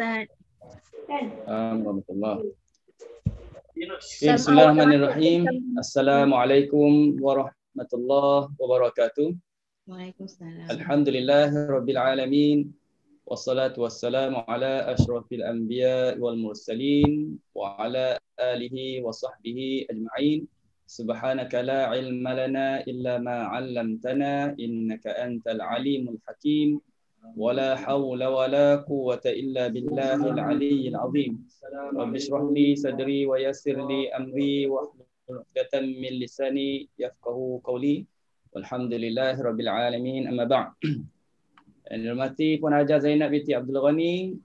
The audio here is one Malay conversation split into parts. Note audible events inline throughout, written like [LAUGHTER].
Ustaz. Bismillahirrahmanirrahim. Assalamualaikum warahmatullahi wabarakatuh. Waalaikumsalam. Alhamdulillah rabbil alamin. Wassalatu wassalamu ala asyrafil anbiya wal mursalin wa ala alihi wa sahbihi ajma'in. Subhanaka la ilma lana illa ma 'allamtana innaka antal alimul hakim. ولا حول ولا قوة إلا بالله العلي العظيم رب اشرح لي صدري ويسر لي أمري واحلل عقدة من لساني يفقه قولي والحمد لله رب العالمين أما بعد Hormati Penaja Zainab binti Abdul Ghani,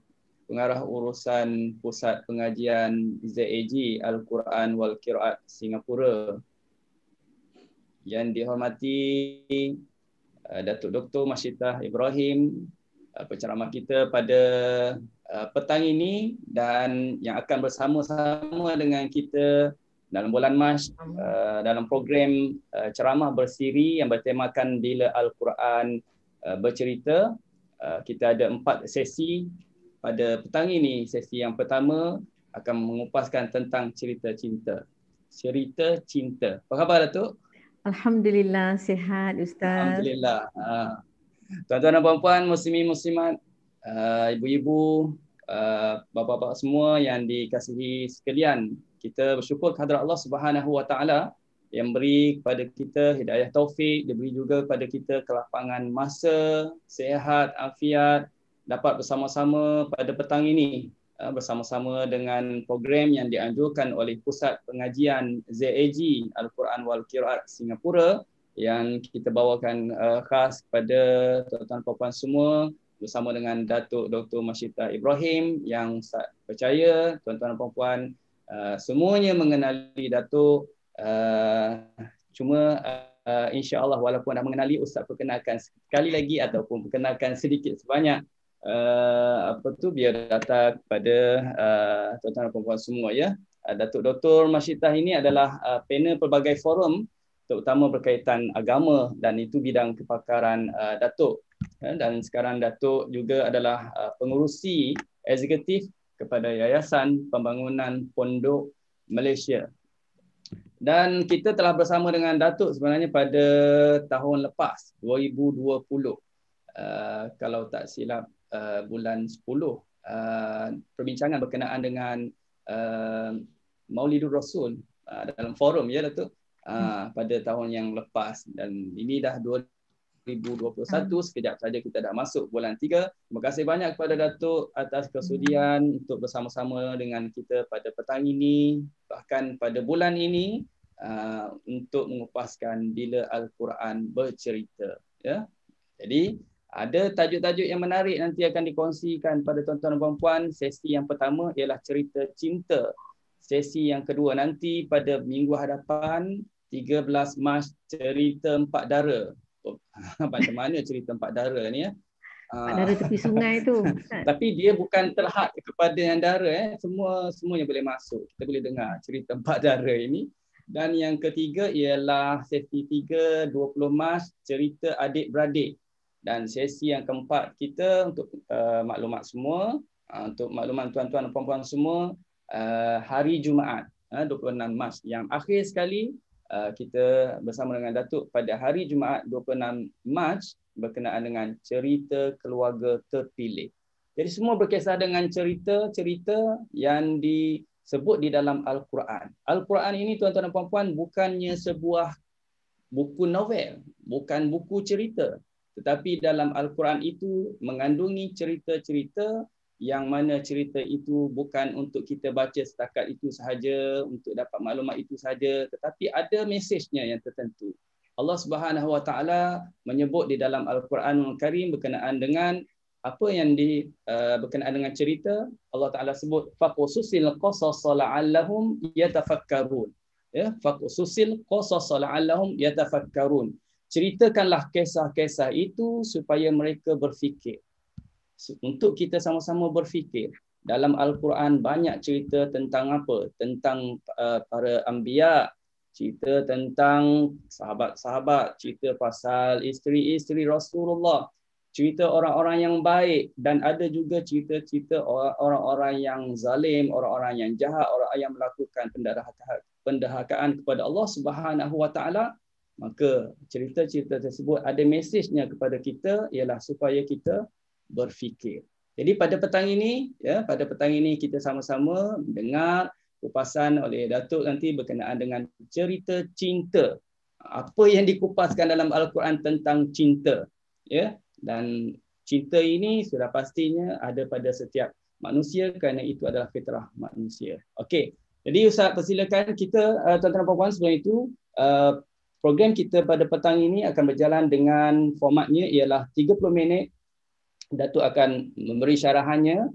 pengarah urusan Pusat Pengajian ZAG Al-Quran Wal-Qiraat Singapura. Yang dihormati Eh, Datuk doktor Masyidah Ibrahim eh, penceramah kita pada eh, petang ini dan yang akan bersama-sama dengan kita dalam bulan Mas dalam program ceramah bersiri yang bertemakan bila Al-Quran bercerita kita ada empat sesi pada petang ini sesi yang pertama akan mengupaskan tentang cerita cinta cerita cinta apa khabar Datuk Alhamdulillah sihat Ustaz. Alhamdulillah. Ah. Tuan-tuan dan puan-puan, muslimin muslimat, ah, ibu-ibu, ah, bapa-bapa semua yang dikasihi sekalian, kita bersyukur kehadrat Allah Subhanahu Wa Taala yang beri kepada kita hidayah taufik, dia beri juga kepada kita kelapangan masa, sehat, afiat, dapat bersama-sama pada petang ini Eh, bersama-sama dengan program yang dianjurkan oleh Pusat Pengajian ZAG Al-Quran Wal Qiraat Singapura yang kita bawakan eh, khas kepada tuan-tuan puan-puan semua bersama dengan Datuk Dr. Masyita Ibrahim yang saya percaya tuan-tuan puan-puan eh, semuanya mengenali Datuk cuma uh, insya-Allah walaupun dah mengenali ustaz perkenalkan sekali lagi ataupun perkenalkan sedikit sebanyak Eh, apa tu biar data kepada uh, tuan-tuan dan puan-puan semua ya. Uh, Datuk Dr. Masyidah ini adalah uh, panel pelbagai forum terutama berkaitan agama dan itu bidang kepakaran uh, Datuk. Uh, dan sekarang Datuk juga adalah uh, pengurusi eksekutif kepada Yayasan Pembangunan Pondok Malaysia. Dan kita telah bersama dengan Datuk sebenarnya pada tahun lepas 2020. Uh, kalau tak silap Uh, bulan 10 uh, perbincangan berkenaan dengan uh, Maulidur Rasul uh, dalam forum ya Datuk uh, hmm. pada tahun yang lepas dan ini dah 2021 hmm. sekejap saja kita dah masuk bulan 3. Terima kasih banyak kepada Datuk atas kesudian hmm. untuk bersama-sama dengan kita pada petang ini bahkan pada bulan ini uh, untuk mengupaskan bila Al-Quran bercerita ya. Jadi ada tajuk-tajuk yang menarik nanti akan dikongsikan pada tuan-tuan dan puan-puan. Sesi yang pertama ialah cerita cinta. Sesi yang kedua nanti pada minggu hadapan 13 Mac cerita empat dara. Oh, [LAUGHS] macam mana cerita empat dara ni ya? Dara tepi sungai tu. [LAUGHS] Tapi dia bukan terhad kepada yang dara eh. Semua semuanya boleh masuk. Kita boleh dengar cerita empat dara ini. Dan yang ketiga ialah sesi 3 20 Mac cerita adik beradik dan sesi yang keempat kita untuk uh, maklumat semua uh, untuk makluman tuan-tuan dan puan-puan semua uh, hari Jumaat uh, 26 Mac yang akhir sekali uh, kita bersama dengan Datuk pada hari Jumaat 26 Mac berkenaan dengan cerita keluarga terpilih. Jadi semua berkisah dengan cerita-cerita yang disebut di dalam Al-Quran. Al-Quran ini tuan-tuan dan puan-puan bukannya sebuah buku novel, bukan buku cerita, tetapi dalam al-Quran itu mengandungi cerita-cerita yang mana cerita itu bukan untuk kita baca setakat itu sahaja untuk dapat maklumat itu sahaja tetapi ada mesejnya yang tertentu Allah Subhanahu Wa Taala menyebut di dalam al-Quranul Karim berkenaan dengan apa yang di uh, berkenaan dengan cerita Allah Taala sebut faqususil qasas la'allahum yatafakkarun ya faqususil qasas la'allahum yatafakkarun ceritakanlah kisah-kisah itu supaya mereka berfikir. Untuk kita sama-sama berfikir. Dalam Al-Quran banyak cerita tentang apa? Tentang uh, para ambia, cerita tentang sahabat-sahabat, cerita pasal isteri-isteri Rasulullah, cerita orang-orang yang baik dan ada juga cerita-cerita orang-orang yang zalim, orang-orang yang jahat, orang yang melakukan pendahakaan kepada Allah Subhanahu wa taala maka cerita-cerita tersebut ada mesejnya kepada kita ialah supaya kita berfikir. Jadi pada petang ini ya pada petang ini kita sama-sama dengar kupasan oleh Datuk nanti berkenaan dengan cerita cinta. Apa yang dikupaskan dalam al-Quran tentang cinta ya dan cinta ini sudah pastinya ada pada setiap manusia kerana itu adalah fitrah manusia. Okey. Jadi usah persilakan kita uh, tuan-tuan dan puan-puan sebelum itu uh, Program kita pada petang ini akan berjalan dengan formatnya ialah 30 minit. Datuk akan memberi syarahannya,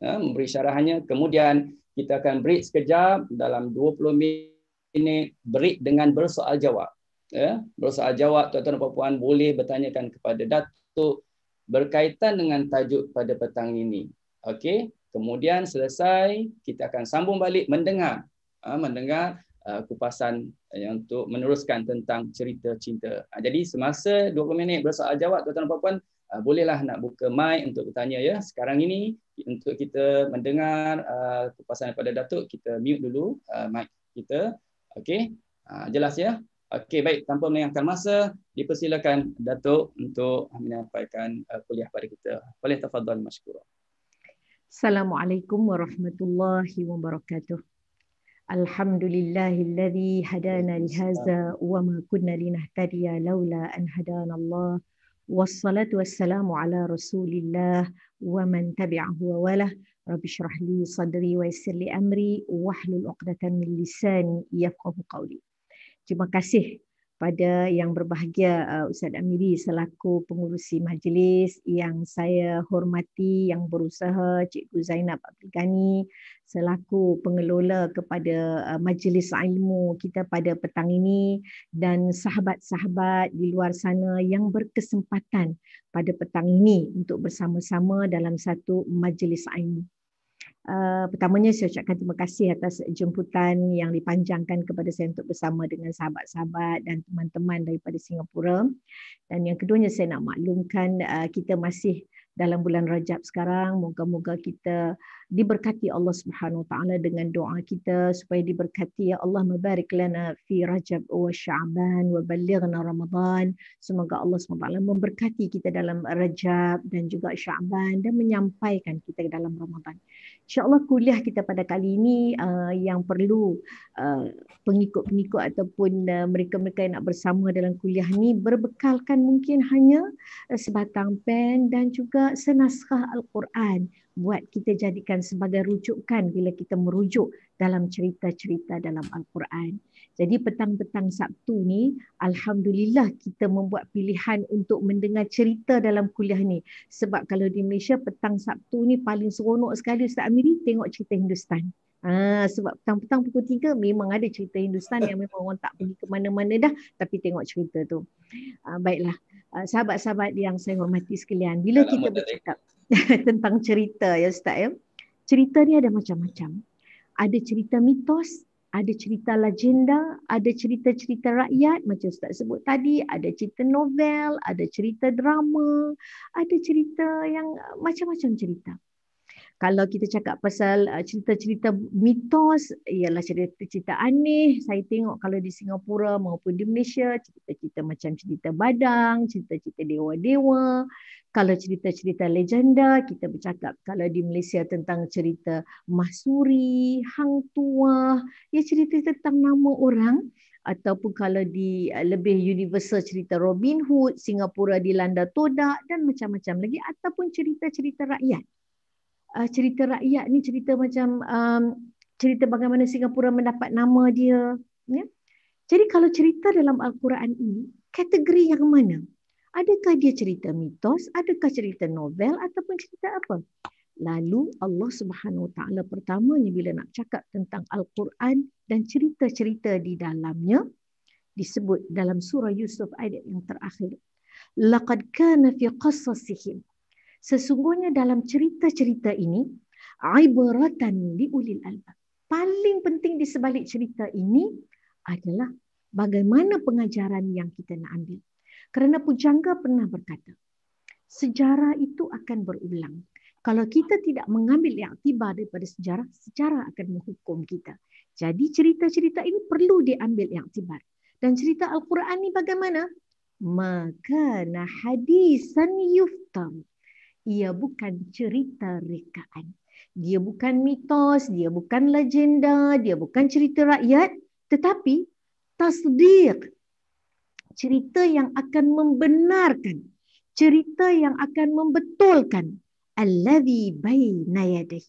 ya, memberi syarahannya. Kemudian kita akan break sekejap dalam 20 minit break dengan bersoal jawab. Ya, bersoal jawab tuan-tuan dan puan-puan boleh bertanyakan kepada Datuk berkaitan dengan tajuk pada petang ini. Okey, kemudian selesai kita akan sambung balik mendengar. Ha, mendengar uh, kupasan yang untuk meneruskan tentang cerita cinta. Uh, jadi semasa 20 minit bersoal jawab tuan-tuan dan puan-puan uh, bolehlah nak buka mic untuk bertanya ya. Sekarang ini untuk kita mendengar uh, kupasan daripada Datuk kita mute dulu uh, mic kita. Okey. Uh, jelas ya. Okey baik tanpa melengahkan masa dipersilakan Datuk untuk menyampaikan uh, kuliah pada kita. Boleh tafadhal masykur. Assalamualaikum warahmatullahi wabarakatuh. Alhamdulillah alladhi hadana li hadza wa ma kunna linahtadiya laula an hadana Allah. Wassalatu wassalamu ala Rasulillah wa man tabi'ahu wa walah. Rabbi shrah li sadri wa yassir li amri wahlul hlul min lisani yafqahu qawli. Terima kasih pada yang berbahagia uh, Ustaz Amiri selaku pengurusi majlis yang saya hormati yang berusaha Cikgu Zainab Abdul Ghani selaku pengelola kepada uh, majlis ilmu kita pada petang ini dan sahabat-sahabat di luar sana yang berkesempatan pada petang ini untuk bersama-sama dalam satu majlis ilmu. Eh, pertamanya saya ucapkan terima kasih atas jemputan yang dipanjangkan kepada saya untuk bersama dengan sahabat-sahabat dan teman-teman daripada Singapura. Dan yang keduanya saya nak maklumkan uh, kita masih dalam bulan Rajab sekarang. Moga-moga kita diberkati Allah Subhanahu Wa Taala dengan doa kita supaya diberkati ya Allah mubarik lana fi Rajab wa Sya'ban wa balighna Ramadan. Semoga Allah Subhanahu Wa Taala memberkati kita dalam Rajab dan juga Sya'ban dan menyampaikan kita dalam Ramadan. InsyaAllah kuliah kita pada kali ini uh, yang perlu uh, pengikut-pengikut ataupun uh, mereka-mereka yang nak bersama dalam kuliah ni berbekalkan mungkin hanya uh, sebatang pen dan juga senaskah Al-Quran buat kita jadikan sebagai rujukan bila kita merujuk dalam cerita-cerita dalam Al-Quran. Jadi petang-petang Sabtu ni alhamdulillah kita membuat pilihan untuk mendengar cerita dalam kuliah ni. Sebab kalau di Malaysia petang Sabtu ni paling seronok sekali Ustaz Amiri tengok cerita Hindustan. Ah ha, sebab petang-petang pukul 3 memang ada cerita Hindustan yang memang orang tak pergi ke mana-mana dah tapi tengok cerita tu. Ha, baiklah. Ha, sahabat-sahabat yang saya hormati sekalian, bila Alamak kita bercakap [LAUGHS] tentang cerita ya Ustaz ya. Cerita ni ada macam-macam. Ada cerita mitos, ada cerita legenda, ada cerita-cerita rakyat macam Ustaz sebut tadi, ada cerita novel, ada cerita drama, ada cerita yang macam-macam cerita kalau kita cakap pasal uh, cerita-cerita mitos ialah cerita-cerita aneh saya tengok kalau di Singapura maupun di Malaysia cerita-cerita macam cerita badang cerita-cerita dewa-dewa kalau cerita-cerita legenda kita bercakap kalau di Malaysia tentang cerita masuri hang tua ya cerita tentang nama orang ataupun kalau di uh, lebih universal cerita Robin Hood, Singapura dilanda todak dan macam-macam lagi ataupun cerita-cerita rakyat uh, cerita rakyat ni cerita macam um, cerita bagaimana Singapura mendapat nama dia ya jadi kalau cerita dalam al-Quran ini kategori yang mana adakah dia cerita mitos adakah cerita novel ataupun cerita apa lalu Allah Subhanahu Wa Taala pertamanya bila nak cakap tentang al-Quran dan cerita-cerita di dalamnya disebut dalam surah Yusuf ayat yang terakhir laqad kana fi qasasihim sesungguhnya dalam cerita-cerita ini ibaratan li ulil albab. Paling penting di sebalik cerita ini adalah bagaimana pengajaran yang kita nak ambil. Kerana pujangga pernah berkata, sejarah itu akan berulang. Kalau kita tidak mengambil yang tiba daripada sejarah, sejarah akan menghukum kita. Jadi cerita-cerita ini perlu diambil yang iktibar. Dan cerita Al-Quran ini bagaimana? Maka nah hadisan yuftam ia bukan cerita rekaan. Dia bukan mitos, dia bukan legenda, dia bukan cerita rakyat. Tetapi tasdiq, cerita yang akan membenarkan, cerita yang akan membetulkan. Alladhi bayna yadih.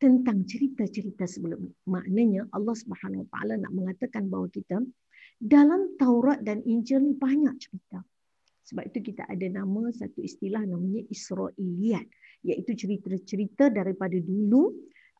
Tentang cerita-cerita sebelum ini. Maknanya Allah Subhanahu Wa Taala nak mengatakan bahawa kita dalam Taurat dan Injil ni banyak cerita. Sebab itu kita ada nama satu istilah namanya Israeliat. Iaitu cerita-cerita daripada dulu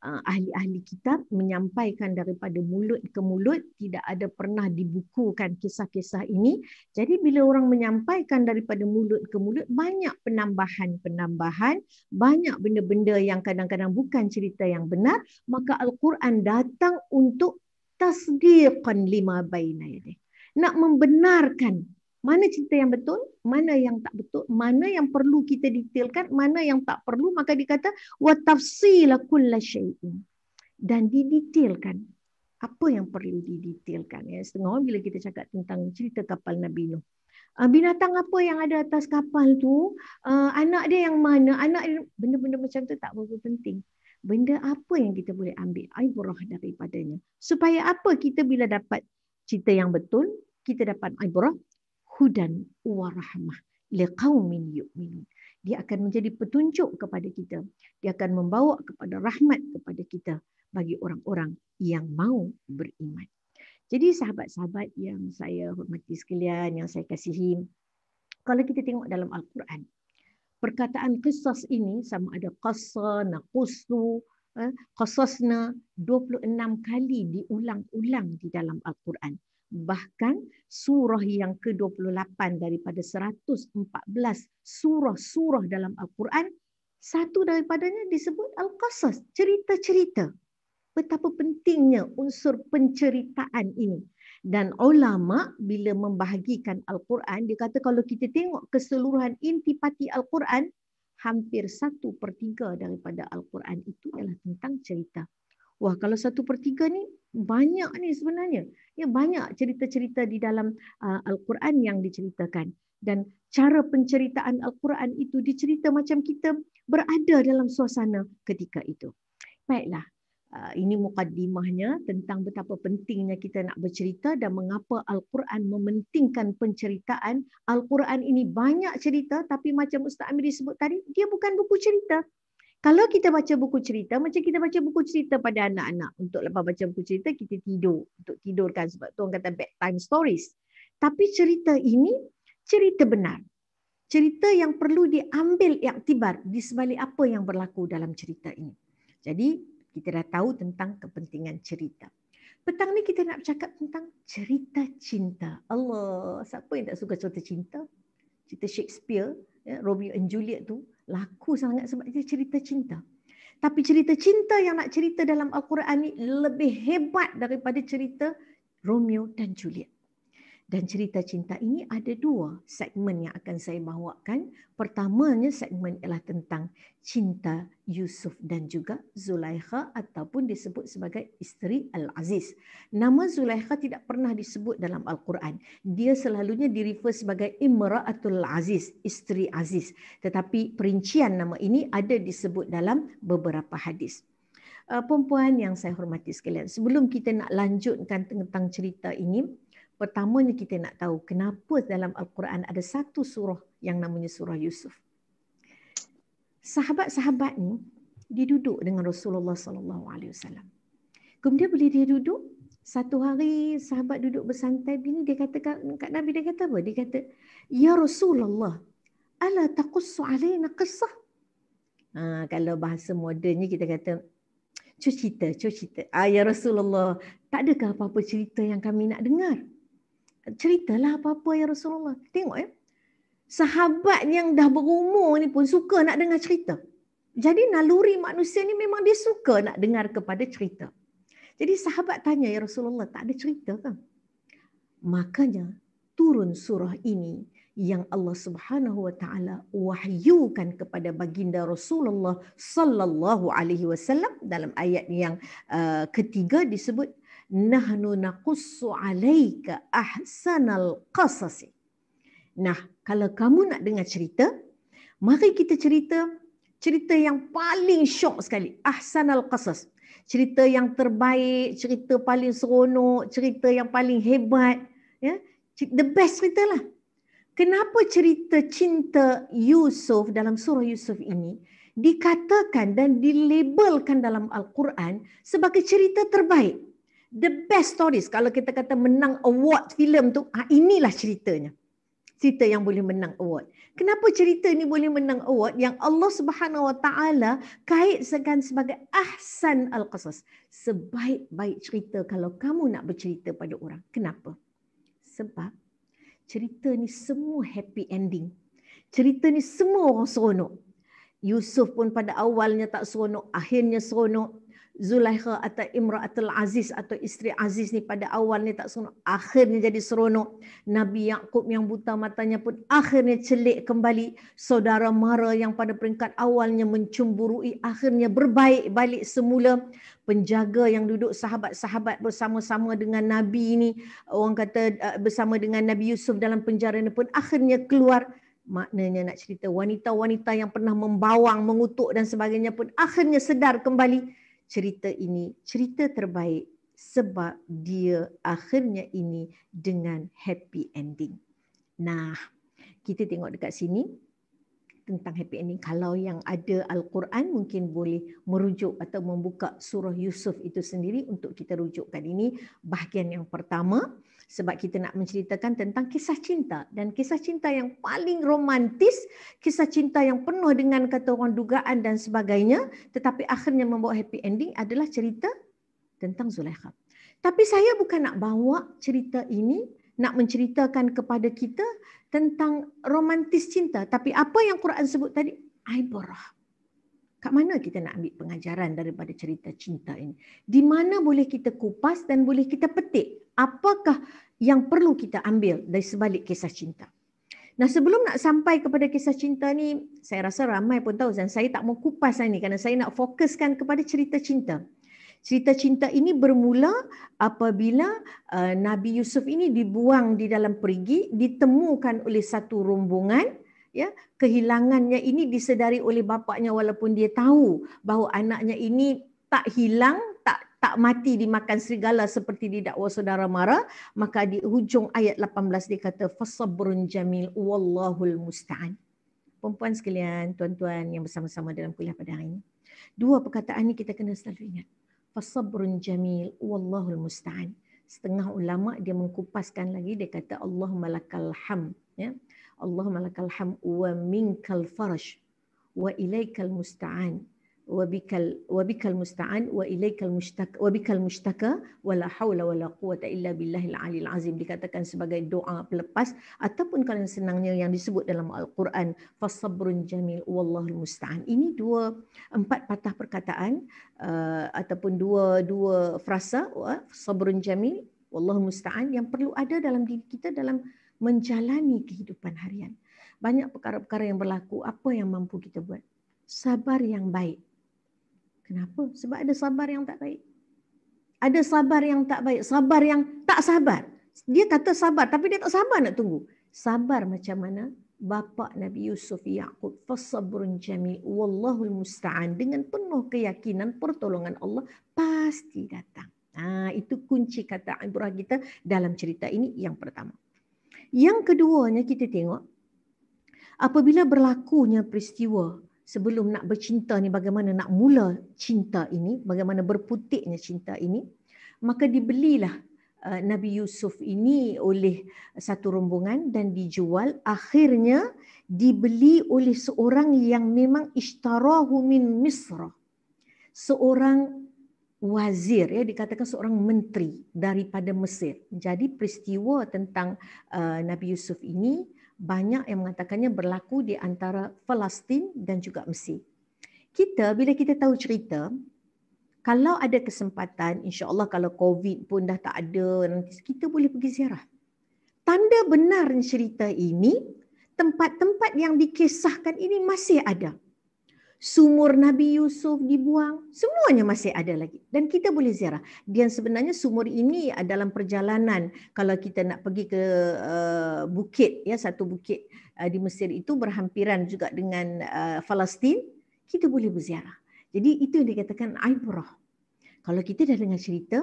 uh, ahli-ahli kitab menyampaikan daripada mulut ke mulut tidak ada pernah dibukukan kisah-kisah ini jadi bila orang menyampaikan daripada mulut ke mulut banyak penambahan-penambahan banyak benda-benda yang kadang-kadang bukan cerita yang benar maka al-Quran datang untuk tasdiqan lima bainaydi nak membenarkan mana cerita yang betul, mana yang tak betul, mana yang perlu kita detailkan, mana yang tak perlu, maka dikata wa tafsila kulla syai'in. Dan didetailkan apa yang perlu didetailkan. Ya, setengah orang bila kita cakap tentang cerita kapal Nabi Nuh. Ah, binatang apa yang ada atas kapal tu, ah, anak dia yang mana, anak dia, benda-benda macam tu tak begitu penting. Benda apa yang kita boleh ambil ibrah daripadanya. Supaya apa kita bila dapat cerita yang betul, kita dapat ibrah, hudan wa rahmah liqaumin yu'minun. Dia akan menjadi petunjuk kepada kita. Dia akan membawa kepada rahmat kepada kita bagi orang-orang yang mau beriman. Jadi sahabat-sahabat yang saya hormati sekalian, yang saya kasihi, kalau kita tengok dalam Al-Quran, perkataan qisas ini sama ada qasana, qusu, eh, qasasna, 26 kali diulang-ulang di dalam Al-Quran bahkan surah yang ke-28 daripada 114 surah-surah dalam Al-Quran, satu daripadanya disebut Al-Qasas, cerita-cerita. Betapa pentingnya unsur penceritaan ini. Dan ulama bila membahagikan Al-Quran, dia kata kalau kita tengok keseluruhan intipati Al-Quran, hampir satu per tiga daripada Al-Quran itu adalah tentang cerita wah kalau satu per tiga ni banyak ni sebenarnya. Ya, banyak cerita-cerita di dalam uh, Al-Quran yang diceritakan. Dan cara penceritaan Al-Quran itu dicerita macam kita berada dalam suasana ketika itu. Baiklah, uh, ini mukaddimahnya tentang betapa pentingnya kita nak bercerita dan mengapa Al-Quran mementingkan penceritaan. Al-Quran ini banyak cerita tapi macam Ustaz Amir sebut tadi, dia bukan buku cerita. Kalau kita baca buku cerita, macam kita baca buku cerita pada anak-anak. Untuk lepas baca buku cerita, kita tidur. Untuk tidurkan sebab tu orang kata bedtime stories. Tapi cerita ini, cerita benar. Cerita yang perlu diambil iktibar di sebalik apa yang berlaku dalam cerita ini. Jadi, kita dah tahu tentang kepentingan cerita. Petang ni kita nak bercakap tentang cerita cinta. Allah, siapa yang tak suka cerita cinta? Cerita Shakespeare, ya, Romeo and Juliet tu laku sangat sebab dia cerita cinta. Tapi cerita cinta yang nak cerita dalam Al-Quran ni lebih hebat daripada cerita Romeo dan Juliet. Dan cerita cinta ini ada dua segmen yang akan saya bawakan. Pertamanya segmen ialah tentang cinta Yusuf dan juga Zulaikha ataupun disebut sebagai isteri Al-Aziz. Nama Zulaikha tidak pernah disebut dalam Al-Quran. Dia selalunya direfer sebagai Imra'atul Aziz, isteri Aziz. Tetapi perincian nama ini ada disebut dalam beberapa hadis. Uh, eh, perempuan yang saya hormati sekalian, sebelum kita nak lanjutkan tentang cerita ini, Pertamanya kita nak tahu kenapa dalam Al-Quran ada satu surah yang namanya surah Yusuf. Sahabat-sahabat ni diduduk dengan Rasulullah sallallahu alaihi wasallam. Kemudian bila dia duduk, satu hari sahabat duduk bersantai bini dia kata kat Nabi dia kata apa? Dia kata, "Ya Rasulullah, ala taqussu alaina qissah?" Ha, kalau bahasa modennya kita kata cerita, cerita. Ah ya Rasulullah, tak adakah apa-apa cerita yang kami nak dengar? ceritalah apa-apa ya Rasulullah. Tengok ya. Sahabat yang dah berumur ni pun suka nak dengar cerita. Jadi naluri manusia ni memang dia suka nak dengar kepada cerita. Jadi sahabat tanya ya Rasulullah, tak ada cerita kan? Makanya turun surah ini yang Allah Subhanahu wa taala wahyukan kepada baginda Rasulullah sallallahu alaihi wasallam dalam ayat yang uh, ketiga disebut nahnu naqussu alayka ahsanal qasasi. Nah, kalau kamu nak dengar cerita, mari kita cerita cerita yang paling syok sekali. Ahsanal qasas. Cerita yang terbaik, cerita paling seronok, cerita yang paling hebat. Ya? The best cerita lah. Kenapa cerita cinta Yusuf dalam surah Yusuf ini dikatakan dan dilabelkan dalam Al-Quran sebagai cerita terbaik? the best stories kalau kita kata menang award filem tu ha, inilah ceritanya cerita yang boleh menang award kenapa cerita ni boleh menang award yang Allah Subhanahu Wa Taala kaitkan sebagai ahsan al-qasas sebaik-baik cerita kalau kamu nak bercerita pada orang kenapa sebab cerita ni semua happy ending cerita ni semua orang seronok Yusuf pun pada awalnya tak seronok, akhirnya seronok. Zulaikha atau Imra'atul Aziz atau isteri Aziz ni pada awal ni tak seronok. Akhirnya jadi seronok. Nabi Yakub yang buta matanya pun akhirnya celik kembali. Saudara Mara yang pada peringkat awalnya mencemburui akhirnya berbaik balik semula. Penjaga yang duduk sahabat-sahabat bersama-sama dengan Nabi ini. Orang kata eh, bersama dengan Nabi Yusuf dalam penjara ini pun akhirnya keluar. Maknanya nak cerita wanita-wanita yang pernah membawang, mengutuk dan sebagainya pun akhirnya sedar kembali cerita ini cerita terbaik sebab dia akhirnya ini dengan happy ending. Nah, kita tengok dekat sini tentang happy ending. Kalau yang ada Al-Quran mungkin boleh merujuk atau membuka surah Yusuf itu sendiri untuk kita rujukkan ini bahagian yang pertama sebab kita nak menceritakan tentang kisah cinta dan kisah cinta yang paling romantis, kisah cinta yang penuh dengan kata orang dugaan dan sebagainya tetapi akhirnya membawa happy ending adalah cerita tentang Zulaikha. Tapi saya bukan nak bawa cerita ini nak menceritakan kepada kita tentang romantis cinta tapi apa yang Quran sebut tadi ibrah kat mana kita nak ambil pengajaran daripada cerita cinta ini di mana boleh kita kupas dan boleh kita petik apakah yang perlu kita ambil dari sebalik kisah cinta. Nah sebelum nak sampai kepada kisah cinta ni, saya rasa ramai pun tahu dan saya tak mau kupas ini kerana saya nak fokuskan kepada cerita cinta. Cerita cinta ini bermula apabila uh, Nabi Yusuf ini dibuang di dalam perigi, ditemukan oleh satu rombongan. Ya, kehilangannya ini disedari oleh bapaknya walaupun dia tahu bahawa anaknya ini tak hilang tak mati dimakan serigala seperti didakwa saudara mara maka di hujung ayat 18 dia kata fasabrun jamil wallahul musta'an perempuan sekalian tuan-tuan yang bersama-sama dalam kuliah pada hari ini dua perkataan ini kita kena selalu ingat fasabrun jamil wallahul musta'an setengah ulama dia mengkupaskan lagi dia kata Allah malakal ham ya Allahumma lakal ham wa minkal farash wa ilaikal musta'an wabikal wabikal musta'an wa ilaikal mushtaka wabikal mushtaka wala haula wala quwata illa billahil alil azim dikatakan sebagai doa pelepas ataupun kalau yang senangnya yang disebut dalam al-Quran fasabrun jamil Wallahu musta'an ini dua empat patah perkataan uh, ataupun dua dua frasa uh, jamil Wallahu musta'an yang perlu ada dalam diri kita dalam menjalani kehidupan harian banyak perkara-perkara yang berlaku apa yang mampu kita buat sabar yang baik Kenapa? Sebab ada sabar yang tak baik. Ada sabar yang tak baik. Sabar yang tak sabar. Dia kata sabar tapi dia tak sabar nak tunggu. Sabar macam mana? bapa Nabi Yusuf Yaqub fasabrun jami wallahu musta'an dengan penuh keyakinan pertolongan Allah pasti datang. Nah, ha, itu kunci kata Ibrahim kita dalam cerita ini yang pertama. Yang keduanya kita tengok apabila berlakunya peristiwa sebelum nak bercinta ni bagaimana nak mula cinta ini bagaimana berputiknya cinta ini maka dibelilah uh, Nabi Yusuf ini oleh satu rombongan dan dijual akhirnya dibeli oleh seorang yang memang ishtarahu min Misra seorang wazir ya dikatakan seorang menteri daripada Mesir jadi peristiwa tentang uh, Nabi Yusuf ini banyak yang mengatakannya berlaku di antara Palestin dan juga Mesir. Kita bila kita tahu cerita, kalau ada kesempatan, insya-Allah kalau COVID pun dah tak ada nanti kita boleh pergi ziarah. Tanda benar cerita ini, tempat-tempat yang dikisahkan ini masih ada sumur Nabi Yusuf dibuang, semuanya masih ada lagi dan kita boleh ziarah. Dan sebenarnya sumur ini dalam perjalanan kalau kita nak pergi ke eh, bukit ya satu bukit eh, di Mesir itu berhampiran juga dengan eh, Palestin, kita boleh berziarah. Jadi itu yang dikatakan ibrah. Kalau kita dah dengar cerita,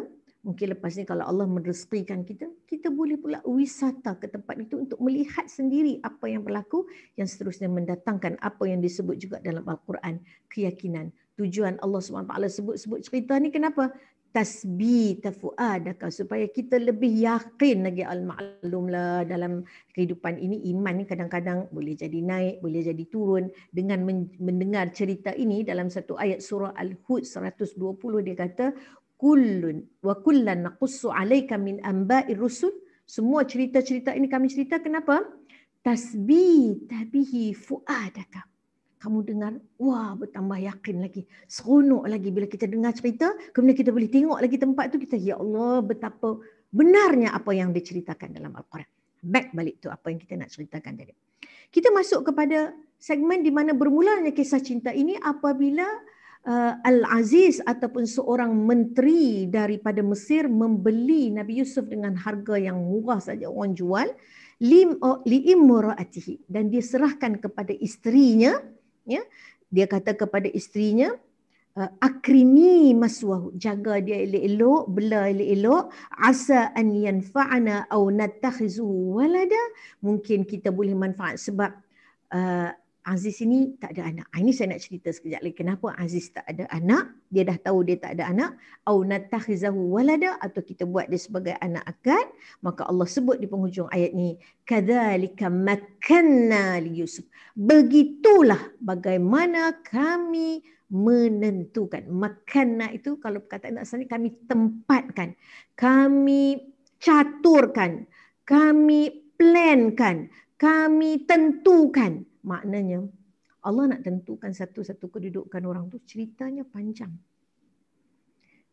mungkin lepas ni kalau Allah merezekikan kita, kita boleh pula wisata ke tempat itu untuk melihat sendiri apa yang berlaku yang seterusnya mendatangkan apa yang disebut juga dalam Al-Quran, keyakinan. Tujuan Allah SWT sebut-sebut cerita ni kenapa? tasbi tafuadaka supaya kita lebih yakin lagi al maklum lah dalam kehidupan ini iman ni kadang-kadang boleh jadi naik boleh jadi turun dengan mendengar cerita ini dalam satu ayat surah al hud 120 dia kata kullun wa kullan naqussu alayka min anba'ir rusul semua cerita-cerita ini kami cerita kenapa tasbi tabihi fuadaka kamu dengar wah bertambah yakin lagi seronok lagi bila kita dengar cerita kemudian kita boleh tengok lagi tempat tu kita ya Allah betapa benarnya apa yang diceritakan dalam al-Quran back balik tu apa yang kita nak ceritakan tadi kita masuk kepada segmen di mana bermulanya kisah cinta ini apabila uh, Al-Aziz ataupun seorang menteri daripada Mesir membeli Nabi Yusuf dengan harga yang murah saja orang jual lim oh, liimraatihi dan dia serahkan kepada isterinya ya dia kata kepada isterinya uh, akrimi maswah jaga dia elok-elok bela elok-elok asa an yanfa'ana au natakhizu walada mungkin kita boleh manfaat sebab uh, Aziz ini tak ada anak. Ah, ini saya nak cerita sekejap lagi. Kenapa Aziz tak ada anak? Dia dah tahu dia tak ada anak. Au natakhizahu walada atau kita buat dia sebagai anak akad. Maka Allah sebut di penghujung ayat ni. Kadhalika makanna li Yusuf. Begitulah bagaimana kami menentukan. Makanna itu kalau perkataan tak salah kami tempatkan. Kami caturkan. Kami plankan. Kami tentukan maknanya Allah nak tentukan satu-satu kedudukan orang tu ceritanya panjang.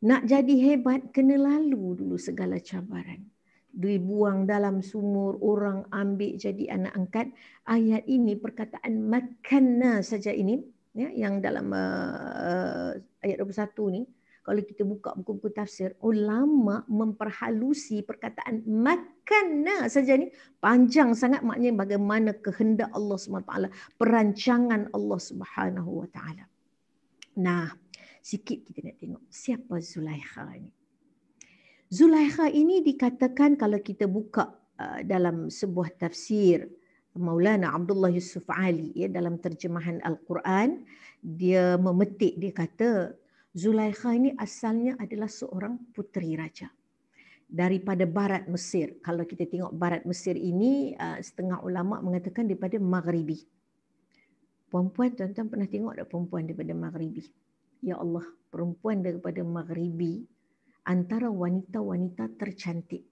Nak jadi hebat kena lalu dulu segala cabaran. Dibuang dalam sumur, orang ambil jadi anak angkat. Ayat ini perkataan makanna saja ini ya, yang dalam uh, uh ayat 21 ni kalau kita buka buku-buku tafsir, ulama memperhalusi perkataan makana saja ni panjang sangat maknanya bagaimana kehendak Allah SWT, perancangan Allah SWT. Nah, sikit kita nak tengok siapa Zulaikha ini. Zulaikha ini dikatakan kalau kita buka uh, dalam sebuah tafsir Maulana Abdullah Yusuf Ali ya dalam terjemahan Al-Quran dia memetik dia kata Zulaikha ini asalnya adalah seorang puteri raja daripada barat Mesir. Kalau kita tengok barat Mesir ini, eh, setengah ulama mengatakan daripada Maghribi. Perempuan, tuan-tuan pernah tengok tak perempuan daripada Maghribi? Ya Allah, perempuan daripada Maghribi antara wanita-wanita tercantik.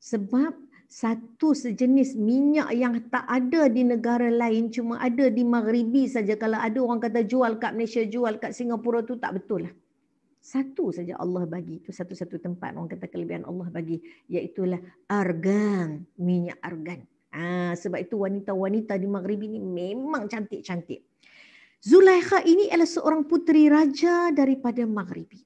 Sebab satu sejenis minyak yang tak ada di negara lain cuma ada di Maghribi saja kalau ada orang kata jual kat Malaysia jual kat Singapura tu tak betul lah satu saja Allah bagi itu satu-satu tempat orang kata kelebihan Allah bagi iaitu lah argan minyak argan ha, sebab itu wanita-wanita di Maghribi ni memang cantik-cantik Zulaikha ini adalah seorang puteri raja daripada Maghribi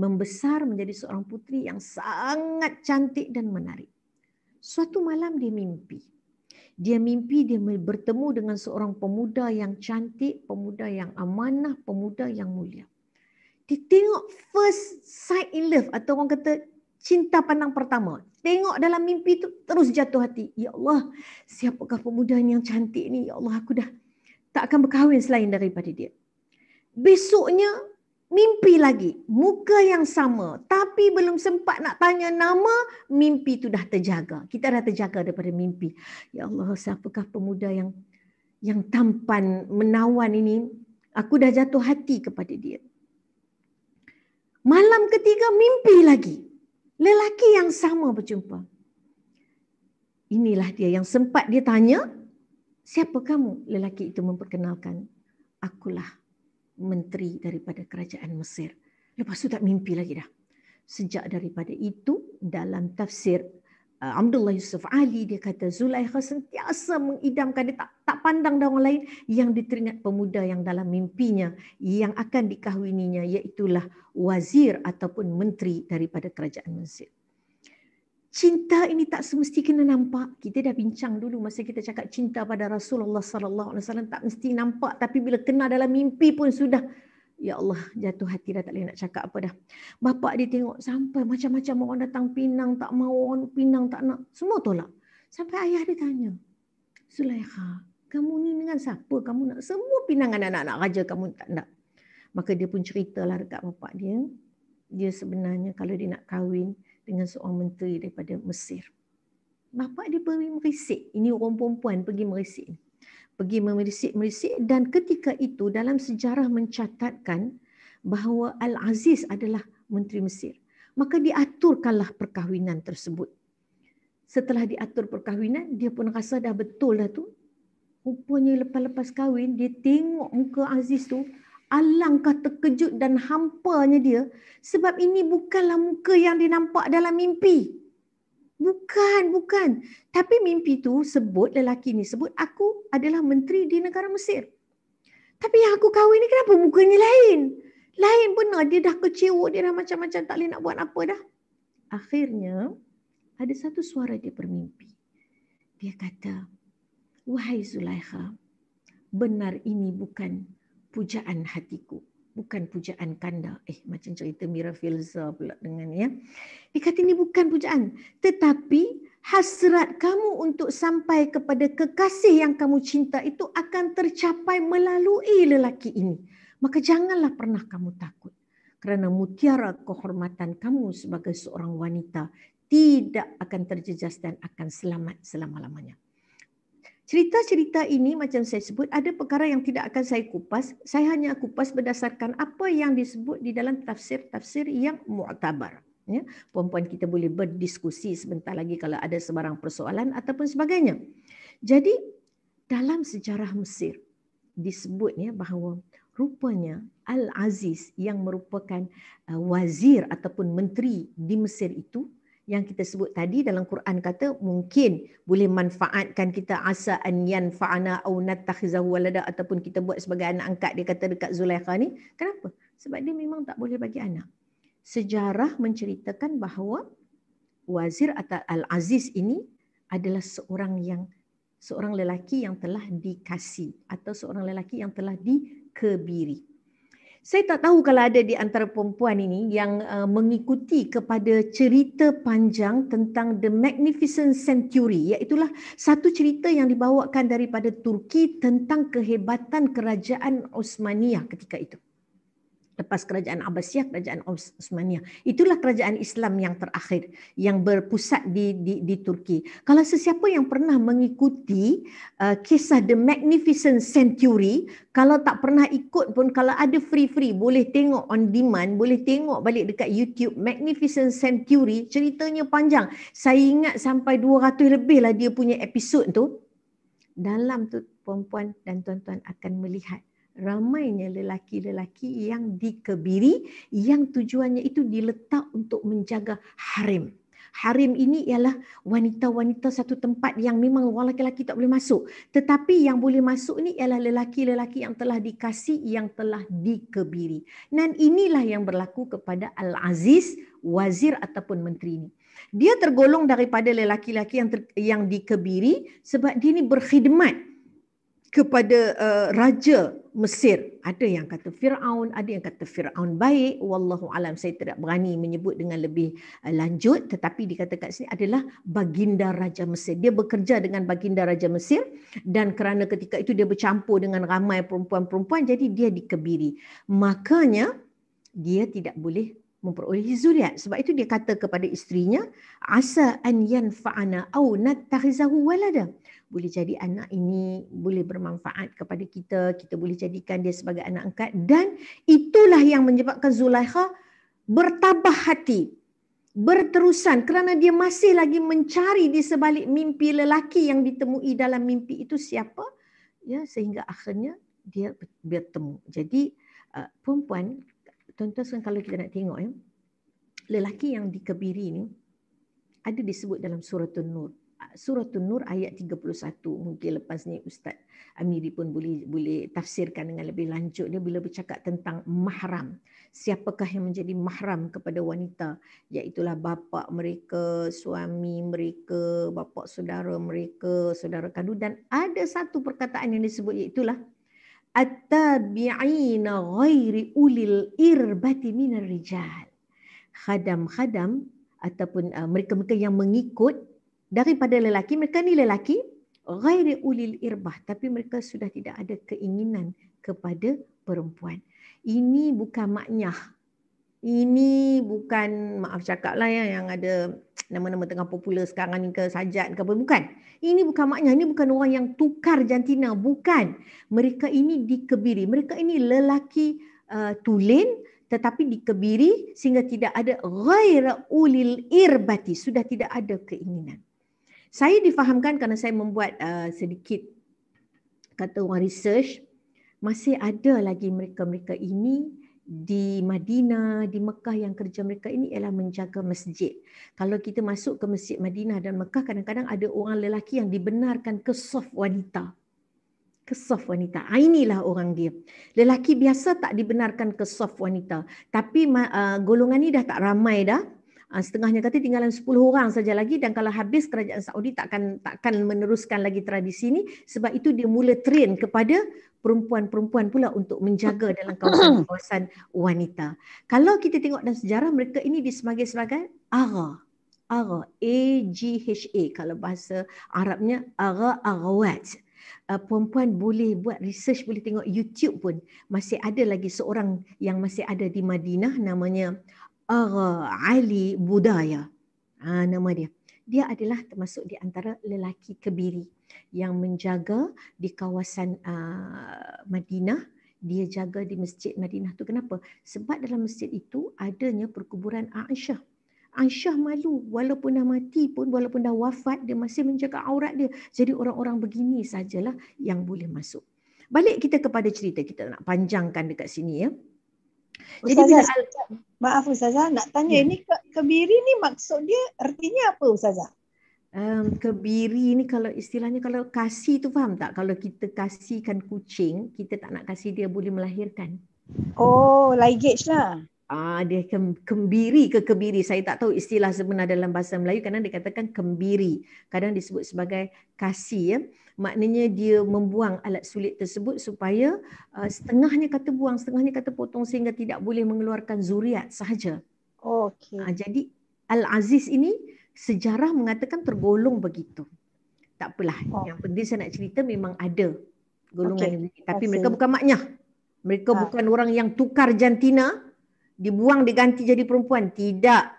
membesar menjadi seorang puteri yang sangat cantik dan menarik Suatu malam dia mimpi. Dia mimpi dia bertemu dengan seorang pemuda yang cantik, pemuda yang amanah, pemuda yang mulia. Dia tengok first sight in love atau orang kata cinta pandang pertama. Tengok dalam mimpi tu terus jatuh hati. Ya Allah, siapakah pemuda yang cantik ni? Ya Allah, aku dah tak akan berkahwin selain daripada dia. Besoknya mimpi lagi muka yang sama tapi belum sempat nak tanya nama mimpi tu dah terjaga kita dah terjaga daripada mimpi ya Allah siapakah pemuda yang yang tampan menawan ini aku dah jatuh hati kepada dia malam ketiga mimpi lagi lelaki yang sama berjumpa inilah dia yang sempat dia tanya siapa kamu lelaki itu memperkenalkan akulah menteri daripada kerajaan Mesir. Lepas tu tak mimpi lagi dah. Sejak daripada itu dalam tafsir uh, Abdullah Yusuf Ali dia kata Zulaikha sentiasa mengidamkan dia tak tak pandang dah orang lain yang diteringat pemuda yang dalam mimpinya yang akan dikahwininya iaitu wazir ataupun menteri daripada kerajaan Mesir cinta ini tak semesti kena nampak. Kita dah bincang dulu masa kita cakap cinta pada Rasulullah sallallahu alaihi wasallam tak mesti nampak tapi bila kena dalam mimpi pun sudah Ya Allah, jatuh hati dah tak boleh nak cakap apa dah. Bapa dia tengok sampai macam-macam orang datang pinang tak mau, orang pinang tak nak. Semua tolak. Sampai ayah dia tanya, Sulaikha, kamu ni dengan siapa kamu nak? Semua pinangan anak-anak raja kamu tak nak. Maka dia pun ceritalah dekat bapak dia. Dia sebenarnya kalau dia nak kahwin, dengan seorang menteri daripada Mesir. Bapa dia pergi merisik. Ini orang perempuan pergi merisik. Pergi merisik-merisik dan ketika itu dalam sejarah mencatatkan bahawa Al-Aziz adalah menteri Mesir. Maka diaturkanlah perkahwinan tersebut. Setelah diatur perkahwinan, dia pun rasa dah betul dah tu. Rupanya lepas-lepas kahwin, dia tengok muka Aziz tu, alangkah terkejut dan hampanya dia sebab ini bukanlah muka yang dia nampak dalam mimpi. Bukan, bukan. Tapi mimpi tu sebut lelaki ni sebut aku adalah menteri di negara Mesir. Tapi yang aku kahwin ni kenapa mukanya lain? Lain benar dia dah kecewa dia dah macam-macam tak boleh nak buat apa dah. Akhirnya ada satu suara dia bermimpi. Dia kata, "Wahai Zulaikha, benar ini bukan pujaan hatiku bukan pujaan kanda eh macam cerita Mira Filza pula dengan ya dia ini bukan pujaan tetapi hasrat kamu untuk sampai kepada kekasih yang kamu cinta itu akan tercapai melalui lelaki ini maka janganlah pernah kamu takut kerana mutiara kehormatan kamu sebagai seorang wanita tidak akan terjejas dan akan selamat selama-lamanya Cerita-cerita ini macam saya sebut ada perkara yang tidak akan saya kupas. Saya hanya kupas berdasarkan apa yang disebut di dalam tafsir-tafsir yang mu'tabar. Ya, puan-puan kita boleh berdiskusi sebentar lagi kalau ada sebarang persoalan ataupun sebagainya. Jadi dalam sejarah Mesir disebutnya bahawa rupanya Al-Aziz yang merupakan uh, wazir ataupun menteri di Mesir itu yang kita sebut tadi dalam Quran kata mungkin boleh manfaatkan kita asa an yanfa'ana au natakhizahu walada ataupun kita buat sebagai anak angkat dia kata dekat Zulaikha ni kenapa sebab dia memang tak boleh bagi anak sejarah menceritakan bahawa wazir atau al aziz ini adalah seorang yang seorang lelaki yang telah dikasi atau seorang lelaki yang telah dikebiri saya tak tahu kalau ada di antara perempuan ini yang uh, mengikuti kepada cerita panjang tentang The Magnificent Century iaitu satu cerita yang dibawakan daripada Turki tentang kehebatan kerajaan Osmania ketika itu lepas kerajaan Abbasiyah kerajaan Osmania, itulah kerajaan Islam yang terakhir yang berpusat di di di Turki kalau sesiapa yang pernah mengikuti uh, kisah the magnificent century kalau tak pernah ikut pun kalau ada free-free boleh tengok on demand boleh tengok balik dekat YouTube magnificent century ceritanya panjang saya ingat sampai 200 lebih lah dia punya episod tu dalam tu puan-puan dan tuan-tuan akan melihat ramainya lelaki-lelaki yang dikebiri yang tujuannya itu diletak untuk menjaga harim. Harim ini ialah wanita-wanita satu tempat yang memang orang lelaki-lelaki tak boleh masuk. Tetapi yang boleh masuk ini ialah lelaki-lelaki yang telah dikasih, yang telah dikebiri. Dan inilah yang berlaku kepada Al-Aziz, wazir ataupun menteri ini. Dia tergolong daripada lelaki-lelaki yang, ter- yang dikebiri sebab dia ini berkhidmat kepada uh, raja Mesir ada yang kata Firaun ada yang kata Firaun baik wallahu alam saya tidak berani menyebut dengan lebih uh, lanjut tetapi dikatakan sini adalah baginda raja Mesir dia bekerja dengan baginda raja Mesir dan kerana ketika itu dia bercampur dengan ramai perempuan-perempuan jadi dia dikebiri makanya dia tidak boleh memperoleh zuriat sebab itu dia kata kepada isterinya asa an yanfa'ana au natakhizahu walada boleh jadi anak ini boleh bermanfaat kepada kita, kita boleh jadikan dia sebagai anak angkat dan itulah yang menyebabkan Zulaikha bertabah hati berterusan kerana dia masih lagi mencari di sebalik mimpi lelaki yang ditemui dalam mimpi itu siapa ya sehingga akhirnya dia bertemu. Jadi uh, perempuan tuan-tuan kalau kita nak tengok ya lelaki yang dikebiri ini ada disebut dalam surah An-Nur surah An-Nur ayat 31. Mungkin lepas ni Ustaz Amiri pun boleh boleh tafsirkan dengan lebih lanjut dia bila bercakap tentang mahram. Siapakah yang menjadi mahram kepada wanita? Iaitulah bapa mereka, suami mereka, bapa saudara mereka, saudara kandung dan ada satu perkataan yang disebut iaitulah at-tabi'ina ghairi ulil irbati minar rijal. Khadam-khadam ataupun uh, mereka-mereka yang mengikut daripada lelaki mereka ni lelaki ghairi ulil irbah tapi mereka sudah tidak ada keinginan kepada perempuan ini bukan maknya. ini bukan maaf cakaplah ya yang ada nama-nama tengah popular sekarang ni ke sajat ke apa bukan ini bukan maknya ini bukan orang yang tukar jantina bukan mereka ini dikebiri mereka ini lelaki uh, tulen tetapi dikebiri sehingga tidak ada ghaira ulil irbati sudah tidak ada keinginan saya difahamkan kerana saya membuat uh, sedikit kata orang research masih ada lagi mereka-mereka ini di Madinah, di Mekah yang kerja mereka ini ialah menjaga masjid. Kalau kita masuk ke masjid Madinah dan Mekah, kadang-kadang ada orang lelaki yang dibenarkan ke sof wanita. Ke sof wanita. Ah, inilah orang dia. Lelaki biasa tak dibenarkan ke sof wanita. Tapi uh, golongan ini dah tak ramai dah. Ah, setengahnya kata tinggalan 10 orang saja lagi dan kalau habis kerajaan Saudi takkan takkan meneruskan lagi tradisi ini sebab itu dia mula train kepada perempuan-perempuan pula untuk menjaga dalam kawasan-kawasan [COUGHS] wanita. Kalau kita tengok dalam sejarah mereka ini disebagai sebagai agha. Agha A G H A kalau bahasa Arabnya agha aghawat. Uh, ah, perempuan boleh buat research boleh tengok YouTube pun masih ada lagi seorang yang masih ada di Madinah namanya Ara Ali Budaya. Ha, nama dia. Dia adalah termasuk di antara lelaki kebiri yang menjaga di kawasan uh, Madinah dia jaga di masjid Madinah tu kenapa? Sebab dalam masjid itu adanya perkuburan Aisyah. Aisyah malu walaupun dah mati pun walaupun dah wafat dia masih menjaga aurat dia. Jadi orang-orang begini sajalah yang boleh masuk. Balik kita kepada cerita kita nak panjangkan dekat sini ya. Jadi bila al- maaf ustazah nak tanya ya. ini ni ke- kebiri ni maksud dia artinya apa ustazah? Um, kebiri ni kalau istilahnya kalau kasih tu faham tak? Kalau kita kasihkan kucing, kita tak nak kasih dia boleh melahirkan. Oh, ligage lah. Ah, dia kembiri ke kebiri. Saya tak tahu istilah sebenar dalam bahasa Melayu. Kadang dikatakan kembiri. Kadang disebut sebagai kasih. Ya. Maknanya dia membuang alat sulit tersebut supaya uh, setengahnya kata buang, setengahnya kata potong sehingga tidak boleh mengeluarkan zuriat sahaja. Oh, okay. ah, jadi Al-Aziz ini sejarah mengatakan tergolong begitu. Tak apalah. Oh. Yang penting saya nak cerita memang ada golongan okay. ini. Tapi Asin. mereka bukan maknya. Mereka ah. bukan orang yang tukar jantina dibuang diganti jadi perempuan tidak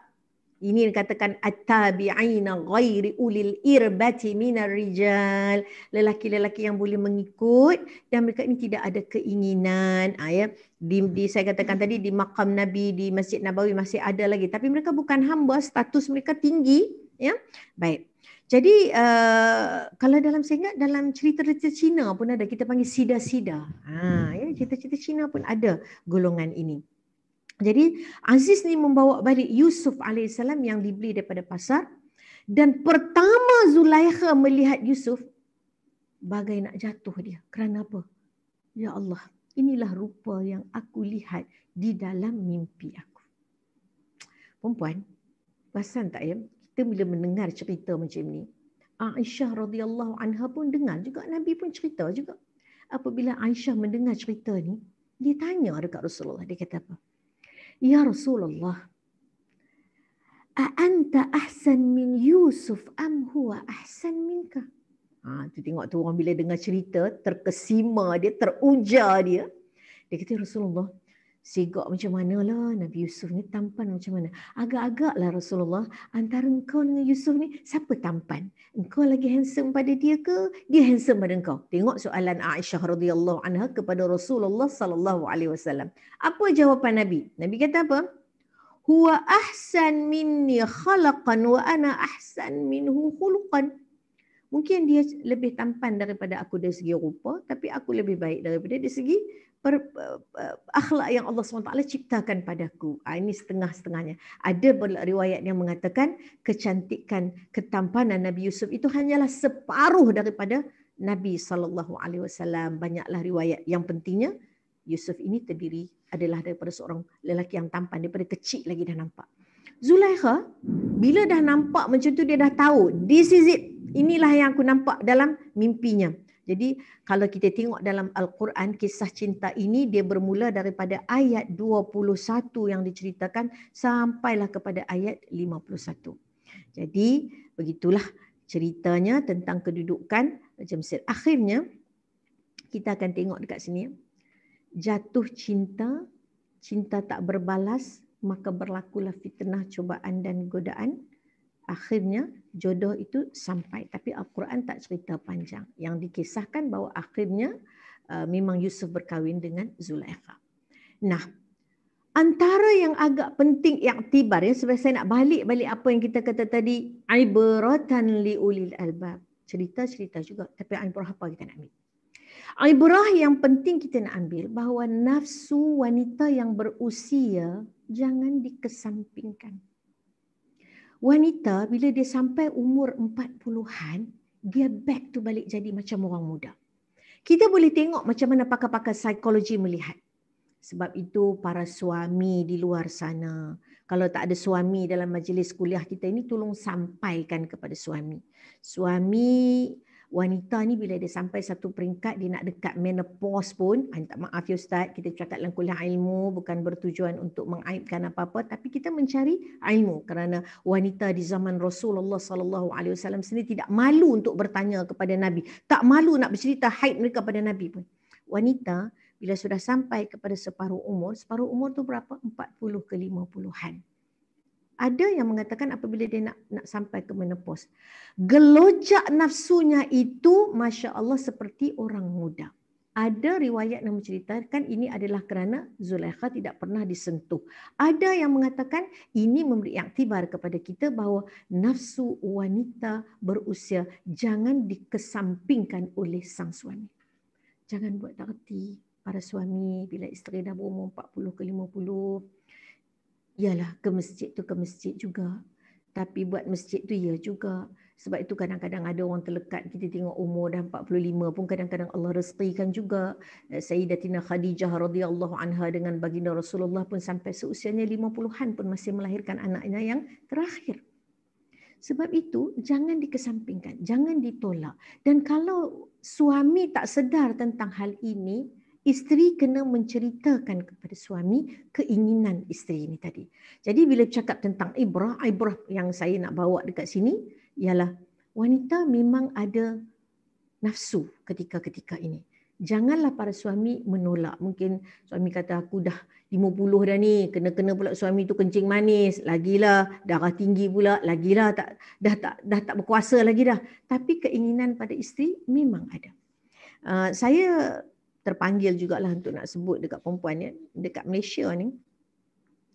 ini dikatakan at-tabi'ina ghairi ulil irbati minar rijal lelaki-lelaki yang boleh mengikut dan mereka ini tidak ada keinginan ah, ya di, di saya katakan tadi di makam nabi di masjid nabawi masih ada lagi tapi mereka bukan hamba status mereka tinggi ya baik jadi uh, kalau dalam saya ingat dalam cerita-cerita Cina pun ada kita panggil sida-sida. Ha ya cerita-cerita Cina pun ada golongan ini. Jadi Aziz ni membawa balik Yusuf AS yang dibeli daripada pasar. Dan pertama Zulaikha melihat Yusuf, bagai nak jatuh dia. Kerana apa? Ya Allah, inilah rupa yang aku lihat di dalam mimpi aku. Perempuan, perasan tak ya? Kita bila mendengar cerita macam ni, Aisyah radhiyallahu anha pun dengar juga, Nabi pun cerita juga. Apabila Aisyah mendengar cerita ni, dia tanya dekat Rasulullah, dia kata apa? Ya Rasulullah, الله أأنت أحسن من يوسف أم هو أحسن منك ha, tu tengok tu orang bila dengar cerita terkesima dia teruja dia dia kata Rasulullah Sigak macam mana lah Nabi Yusuf ni tampan macam mana. Agak-agak lah Rasulullah antara engkau dengan Yusuf ni siapa tampan? Engkau lagi handsome pada dia ke? Dia handsome pada engkau. Tengok soalan Aisyah radhiyallahu anha kepada Rasulullah sallallahu alaihi wasallam. Apa jawapan Nabi? Nabi kata apa? Huwa ahsan minni khalaqan wa ana ahsan minhu khuluqan. Mungkin dia lebih tampan daripada aku dari segi rupa tapi aku lebih baik daripada dia dari segi per, uh, akhlak yang Allah SWT ciptakan padaku. Uh, ini setengah-setengahnya. Ada riwayat yang mengatakan kecantikan, ketampanan Nabi Yusuf itu hanyalah separuh daripada Nabi saw. Banyaklah riwayat yang pentingnya Yusuf ini terdiri adalah daripada seorang lelaki yang tampan daripada kecil lagi dah nampak. Zulaikha bila dah nampak macam tu dia dah tahu this is it. Inilah yang aku nampak dalam mimpinya. Jadi kalau kita tengok dalam Al-Quran kisah cinta ini dia bermula daripada ayat 21 yang diceritakan sampailah kepada ayat 51. Jadi begitulah ceritanya tentang kedudukan Jamsid. Akhirnya kita akan tengok dekat sini. Ya. Jatuh cinta, cinta tak berbalas, maka berlakulah fitnah, cobaan dan godaan akhirnya jodoh itu sampai tapi al-Quran tak cerita panjang yang dikisahkan bahawa akhirnya uh, memang Yusuf berkahwin dengan Zulaikha. Nah, antara yang agak penting yang tibar ya sebab saya nak balik balik apa yang kita kata tadi ibratan li ulil albab. Cerita-cerita juga tapi ibrah apa kita nak ambil? Ibrah yang penting kita nak ambil bahawa nafsu wanita yang berusia jangan dikesampingkan wanita bila dia sampai umur empat puluhan dia back to balik jadi macam orang muda. Kita boleh tengok macam mana pakar-pakar psikologi melihat. Sebab itu para suami di luar sana, kalau tak ada suami dalam majlis kuliah kita ini, tolong sampaikan kepada suami. Suami wanita ni bila dia sampai satu peringkat dia nak dekat menopause pun saya ah, tak maaf ya ustaz kita cakap dalam kuliah ilmu bukan bertujuan untuk mengaibkan apa-apa tapi kita mencari ilmu kerana wanita di zaman Rasulullah sallallahu alaihi wasallam sendiri tidak malu untuk bertanya kepada nabi tak malu nak bercerita haid mereka kepada nabi pun wanita bila sudah sampai kepada separuh umur separuh umur tu berapa 40 ke 50-an ada yang mengatakan apabila dia nak nak sampai ke menopos gelojak nafsunya itu masya-Allah seperti orang muda ada riwayat yang menceritakan ini adalah kerana Zulaikha tidak pernah disentuh. Ada yang mengatakan ini memberi aktibar kepada kita bahawa nafsu wanita berusia jangan dikesampingkan oleh sang suami. Jangan buat tak reti para suami bila isteri dah berumur 40 ke 50 ialah ke masjid tu ke masjid juga. Tapi buat masjid tu ya juga. Sebab itu kadang-kadang ada orang terlekat kita tengok umur dah 45 pun kadang-kadang Allah rezekikan juga. Eh, Sayyidatina Khadijah radhiyallahu anha dengan baginda Rasulullah pun sampai seusianya 50-an pun masih melahirkan anaknya yang terakhir. Sebab itu jangan dikesampingkan, jangan ditolak. Dan kalau suami tak sedar tentang hal ini, isteri kena menceritakan kepada suami keinginan isteri ini tadi. Jadi bila cakap tentang ibrah, ibrah yang saya nak bawa dekat sini ialah wanita memang ada nafsu ketika-ketika ini. Janganlah para suami menolak. Mungkin suami kata aku dah 50 dah ni, kena-kena pula suami tu kencing manis, lagilah darah tinggi pula, lagilah tak dah tak dah tak berkuasa lagi dah. Tapi keinginan pada isteri memang ada. Uh, saya terpanggil jugalah untuk nak sebut dekat perempuan ya dekat Malaysia ni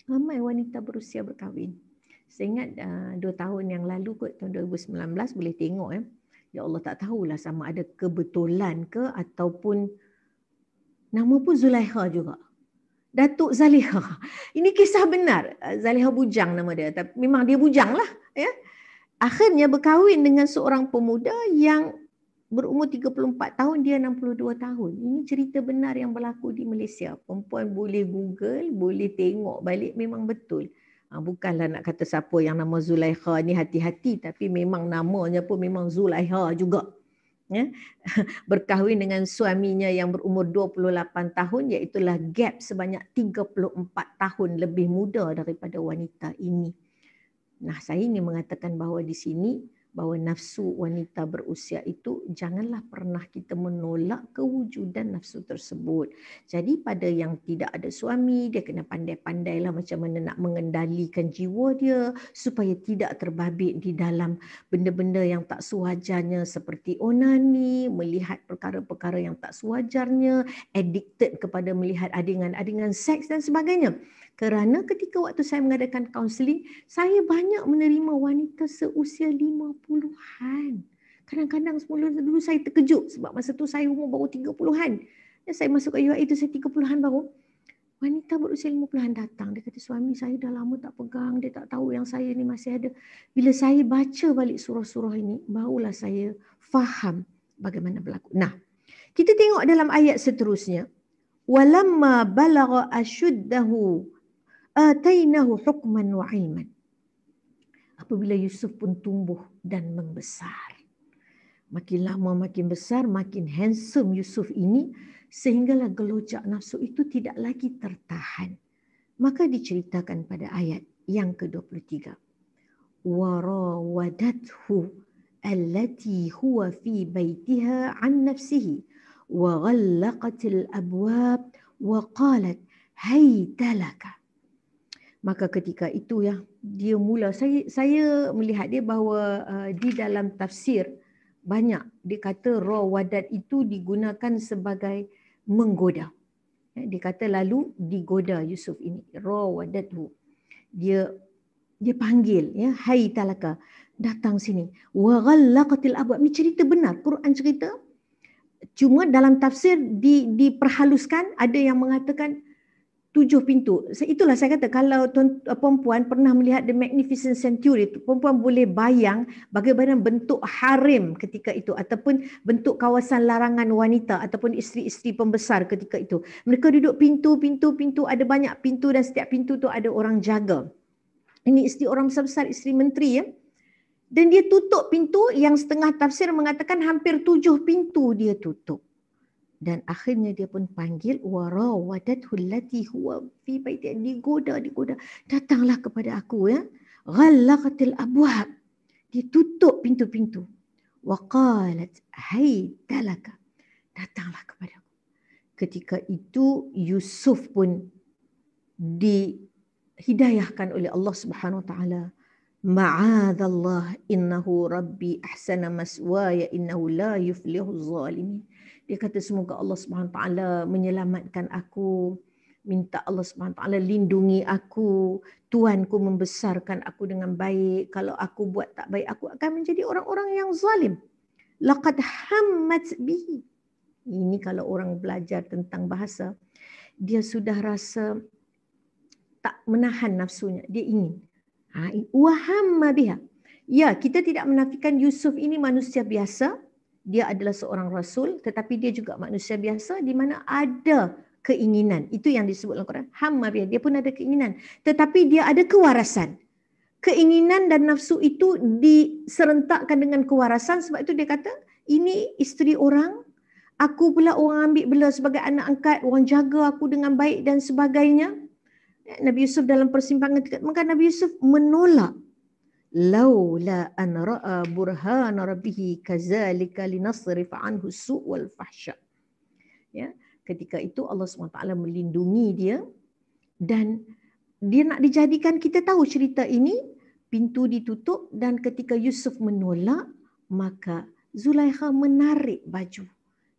ramai wanita berusia berkahwin saya ingat uh, dua tahun yang lalu kot tahun 2019 boleh tengok ya ya Allah tak tahulah sama ada kebetulan ke ataupun nama pun Zulaiha juga Datuk Zaliha. [LAUGHS] Ini kisah benar. Ah, Zaliha bujang nama dia. Tapi memang dia bujang lah. Ya. Akhirnya berkahwin dengan seorang pemuda yang berumur 34 tahun dia 62 tahun. Ini cerita benar yang berlaku di Malaysia. Perempuan boleh Google, boleh tengok balik memang betul. Ha, bukanlah nak kata siapa yang nama Zulaikha ni hati-hati tapi memang namanya pun memang Zulaikha juga. Ya. [LAUGHS] Berkahwin dengan suaminya yang berumur 28 tahun iaitulah gap sebanyak 34 tahun lebih muda daripada wanita ini. Nah, saya ingin mengatakan bahawa di sini bahawa nafsu wanita berusia itu janganlah pernah kita menolak kewujudan nafsu tersebut. Jadi pada yang tidak ada suami, dia kena pandai-pandailah macam mana nak mengendalikan jiwa dia supaya tidak terbabit di dalam benda-benda yang tak sewajarnya seperti onani, melihat perkara-perkara yang tak sewajarnya, addicted kepada melihat adegan-adegan seks dan sebagainya. Kerana ketika waktu saya mengadakan kaunseling, saya banyak menerima wanita seusia lima puluhan. Kadang-kadang semula dulu saya terkejut sebab masa tu saya umur baru tiga puluhan. Ya, saya masuk ke UI itu saya tiga puluhan baru. Wanita berusia lima puluhan datang. Dia kata, suami saya dah lama tak pegang. Dia tak tahu yang saya ni masih ada. Bila saya baca balik surah-surah ini, barulah saya faham bagaimana berlaku. Nah, kita tengok dalam ayat seterusnya. Walamma balagha ashuddahu atainahu hukman wa ilman. Apabila Yusuf pun tumbuh dan membesar. Makin lama makin besar, makin handsome Yusuf ini sehinggalah gelojak nafsu itu tidak lagi tertahan. Maka diceritakan pada ayat yang ke-23. Warawadathu allati huwa fi baitiha an nafsihi wa ghallaqat al-abwab wa qalat haytalaka maka ketika itu ya dia mula saya saya melihat dia bahawa uh, di dalam tafsir banyak dia kata roh wadat itu digunakan sebagai menggoda ya, dia kata lalu digoda Yusuf ini roh wadat tu dia dia panggil ya hai talaka datang sini wa ghallaqatil abwab ni cerita benar Quran cerita cuma dalam tafsir di diperhaluskan ada yang mengatakan tujuh pintu. Itulah saya kata kalau eh, perempuan pernah melihat The Magnificent Century, perempuan boleh bayang bagaimana bentuk harim ketika itu ataupun bentuk kawasan larangan wanita ataupun isteri-isteri pembesar ketika itu. Mereka duduk pintu-pintu-pintu, ada banyak pintu dan setiap pintu tu ada orang jaga. Ini isteri orang besar-besar, isteri menteri ya. Dan dia tutup pintu yang setengah tafsir mengatakan hampir tujuh pintu dia tutup dan akhirnya dia pun panggil wara wadathu allati huwa fi baiti digoda digoda datanglah kepada aku ya ghallaqatil abwab ditutup pintu-pintu wa qalat haytalaka datanglah kepada aku ketika itu Yusuf pun dihidayahkan oleh Allah Subhanahu wa taala ma'adallah innahu rabbi ahsana maswaya innahu la yuflihu zalimin dia kata semoga Allah SWT menyelamatkan aku. Minta Allah SWT lindungi aku. Tuanku membesarkan aku dengan baik. Kalau aku buat tak baik, aku akan menjadi orang-orang yang zalim. Laqad hammat bihi. Ini kalau orang belajar tentang bahasa. Dia sudah rasa tak menahan nafsunya. Dia ingin. Ha, Wahamma biha. Ya, kita tidak menafikan Yusuf ini manusia biasa dia adalah seorang rasul tetapi dia juga manusia biasa di mana ada keinginan itu yang disebut dalam Quran hamma bi dia pun ada keinginan tetapi dia ada kewarasan keinginan dan nafsu itu diserentakkan dengan kewarasan sebab itu dia kata ini isteri orang aku pula orang ambil bela sebagai anak angkat orang jaga aku dengan baik dan sebagainya Nabi Yusuf dalam persimpangan maka Nabi Yusuf menolak Lau la لولا أن رأى برهان ربه كذلك لنصرف عنه السوء والفحشاء ya ketika itu Allah SWT melindungi dia dan dia nak dijadikan kita tahu cerita ini pintu ditutup dan ketika Yusuf menolak maka Zulaikha menarik baju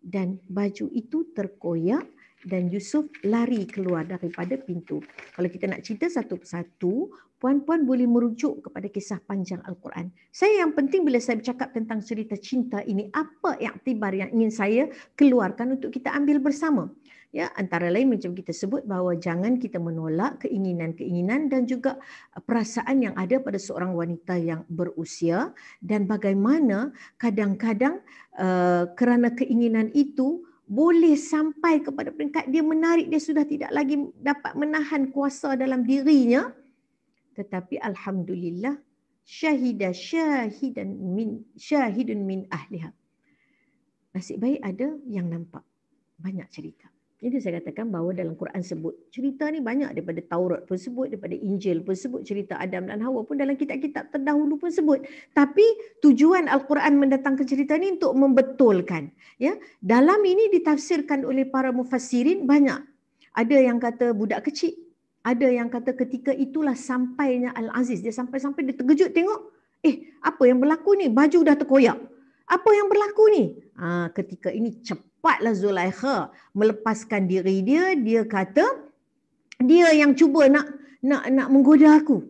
dan baju itu terkoyak dan Yusuf lari keluar daripada pintu. Kalau kita nak cerita satu persatu, puan-puan boleh merujuk kepada kisah panjang Al-Quran. Saya yang penting bila saya bercakap tentang cerita cinta ini, apa yang tibar yang ingin saya keluarkan untuk kita ambil bersama. Ya, antara lain macam kita sebut bahawa jangan kita menolak keinginan-keinginan dan juga uh, perasaan yang ada pada seorang wanita yang berusia dan bagaimana kadang-kadang uh, kerana keinginan itu boleh sampai kepada peringkat dia menarik dia sudah tidak lagi dapat menahan kuasa dalam dirinya tetapi alhamdulillah syahida syahidan min syahidun min ahliha nasib baik ada yang nampak banyak cerita jadi saya katakan bahawa dalam Quran sebut cerita ni banyak daripada Taurat pun sebut, daripada Injil pun sebut, cerita Adam dan Hawa pun dalam kitab-kitab terdahulu pun sebut. Tapi tujuan Al-Quran mendatang ke cerita ni untuk membetulkan. Ya, Dalam ini ditafsirkan oleh para mufassirin banyak. Ada yang kata budak kecil, ada yang kata ketika itulah sampainya Al-Aziz. Dia sampai-sampai dia terkejut tengok, eh apa yang berlaku ni? Baju dah terkoyak. Apa yang berlaku ni? Ha, ketika ini cepat cepatlah Zulaikha melepaskan diri dia. Dia kata, dia yang cuba nak nak nak menggoda aku.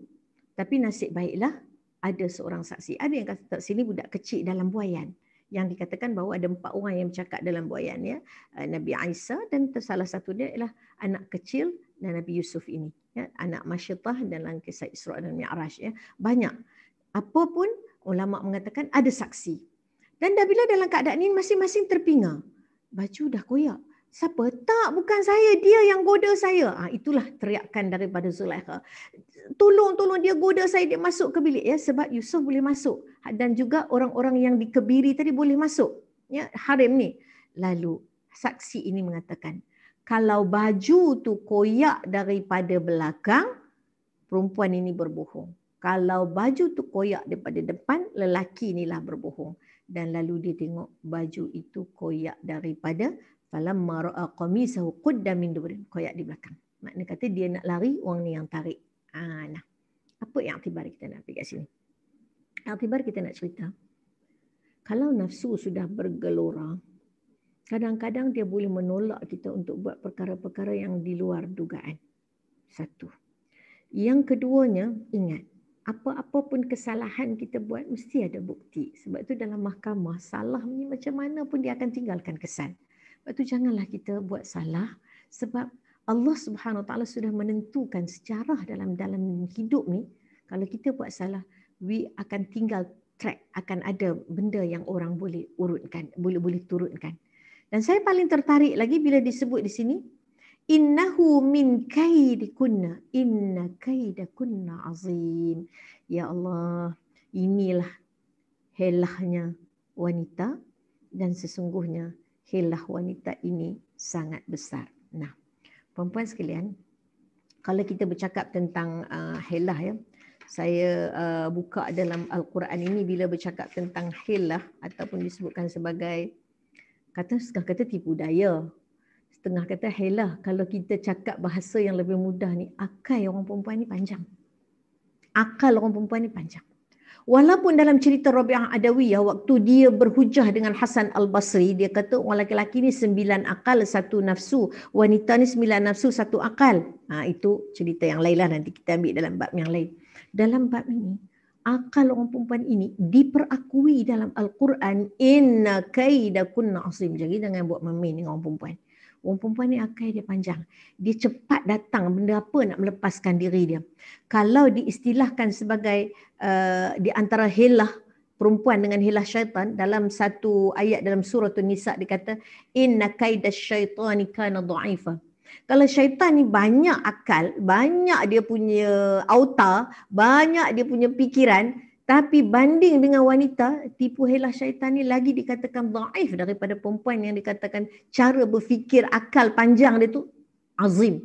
Tapi nasib baiklah ada seorang saksi. Ada yang kata tak sini budak kecil dalam buayan. Yang dikatakan bahawa ada empat orang yang bercakap dalam buayan. Ya. Eh, Nabi Aisyah dan salah satu dia ialah anak kecil dan Nabi Yusuf ini. Ya. Anak Masyidah dan dalam kisah Isra' dan Mi'raj. Ya. Banyak. Apapun ulama mengatakan ada saksi. Dan bila dalam keadaan ini masing-masing terpinga baju dah koyak. Siapa? Tak, bukan saya. Dia yang goda saya. Ah, itulah teriakan daripada Zulaikha. Tolong, tolong dia goda saya. Dia masuk ke bilik. ya. Sebab Yusuf boleh masuk. Dan juga orang-orang yang dikebiri tadi boleh masuk. Ya, harim ni. Lalu saksi ini mengatakan, kalau baju tu koyak daripada belakang, perempuan ini berbohong. Kalau baju tu koyak daripada depan, lelaki inilah berbohong dan lalu dia tengok baju itu koyak daripada falam mara'a qamisahu qudda min dubrin koyak di belakang makna kata dia nak lari orang ni yang tarik ah nah apa yang tiba kita nak pergi kat sini tiba kita nak cerita kalau nafsu sudah bergelora kadang-kadang dia boleh menolak kita untuk buat perkara-perkara yang di luar dugaan satu yang keduanya ingat apa-apa pun kesalahan kita buat mesti ada bukti. Sebab itu dalam mahkamah salah ni macam mana pun dia akan tinggalkan kesan. Sebab itu janganlah kita buat salah sebab Allah Subhanahu taala sudah menentukan sejarah dalam dalam hidup ni kalau kita buat salah we akan tinggal track akan ada benda yang orang boleh urutkan boleh boleh turunkan. Dan saya paling tertarik lagi bila disebut di sini innahu min kaidi kunna inna kaida kunna azim ya allah inilah helahnya wanita dan sesungguhnya helah wanita ini sangat besar nah puan-puan sekalian kalau kita bercakap tentang uh, helah ya saya uh, buka dalam al-Quran ini bila bercakap tentang helah ataupun disebutkan sebagai kata kata tipu daya setengah kata helah kalau kita cakap bahasa yang lebih mudah ni akal orang perempuan ni panjang akal orang perempuan ni panjang walaupun dalam cerita Rabi'ah Adawiyah waktu dia berhujah dengan Hasan Al-Basri dia kata orang lelaki-lelaki ni sembilan akal satu nafsu wanita ni sembilan nafsu satu akal ha, itu cerita yang lain lah nanti kita ambil dalam bab yang lain dalam bab ini akal orang perempuan ini diperakui dalam Al-Quran inna kaidakun azim jadi jangan buat memin dengan orang perempuan Orang perempuan ni akai dia panjang. Dia cepat datang benda apa nak melepaskan diri dia. Kalau diistilahkan sebagai uh, di antara helah perempuan dengan helah syaitan dalam satu ayat dalam surah An-Nisa dia kata inna kaidash syaitani kana dha'ifa. Kalau syaitan ni banyak akal, banyak dia punya auta, banyak dia punya pikiran, tapi banding dengan wanita, tipu helah syaitan ni lagi dikatakan daif daripada perempuan yang dikatakan cara berfikir akal panjang dia tu azim.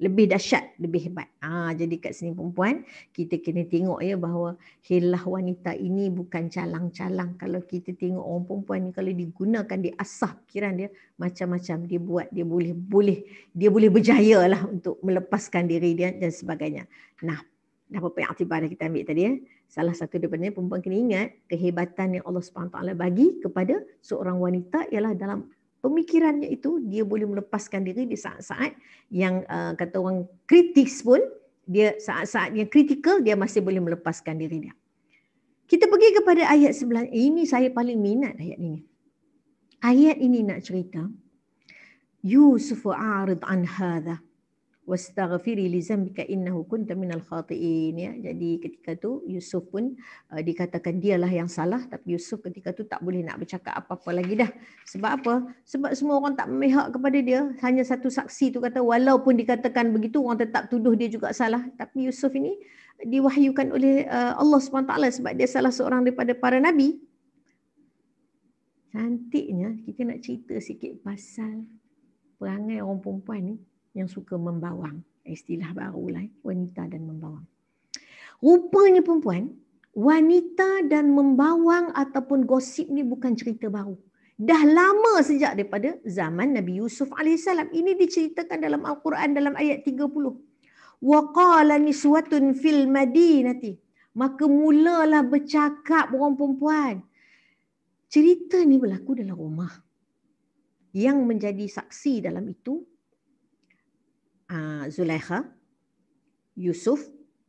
Lebih dahsyat, lebih hebat. Ha, jadi kat sini perempuan, kita kena tengok ya bahawa helah wanita ini bukan calang-calang. Kalau kita tengok orang perempuan ni kalau digunakan, dia diasah fikiran dia macam-macam. Dia buat, dia boleh, boleh, dia boleh berjaya lah untuk melepaskan diri dia dan sebagainya. Nah, dah apa-apa yang kita ambil tadi ya salah satu daripadanya perempuan kena ingat kehebatan yang Allah SWT bagi kepada seorang wanita ialah dalam pemikirannya itu dia boleh melepaskan diri di saat-saat yang uh, kata orang kritis pun dia saat-saat yang kritikal dia masih boleh melepaskan diri dia. Kita pergi kepada ayat sebelah. Ini saya paling minat ayat ini. Ayat ini nak cerita. Yusuf a'rid an hadha wastaghfiri li zambika innahu kunta minal khatiin ya jadi ketika tu Yusuf pun uh, dikatakan dialah yang salah tapi Yusuf ketika tu tak boleh nak bercakap apa-apa lagi dah sebab apa sebab semua orang tak memihak kepada dia hanya satu saksi tu kata walaupun dikatakan begitu orang tetap tuduh dia juga salah tapi Yusuf ini diwahyukan oleh uh, Allah SWT sebab dia salah seorang daripada para nabi cantiknya kita nak cerita sikit pasal perangai orang perempuan ni yang suka membawang. Istilah baru lah, eh. wanita dan membawang. Rupanya perempuan, wanita dan membawang ataupun gosip ni bukan cerita baru. Dah lama sejak daripada zaman Nabi Yusuf AS. Ini diceritakan dalam Al-Quran dalam ayat 30. Wa qala niswatun fil madinati. Maka mulalah bercakap orang perempuan. Cerita ni berlaku dalam rumah. Yang menjadi saksi dalam itu Ah, Zulaikha, Yusuf,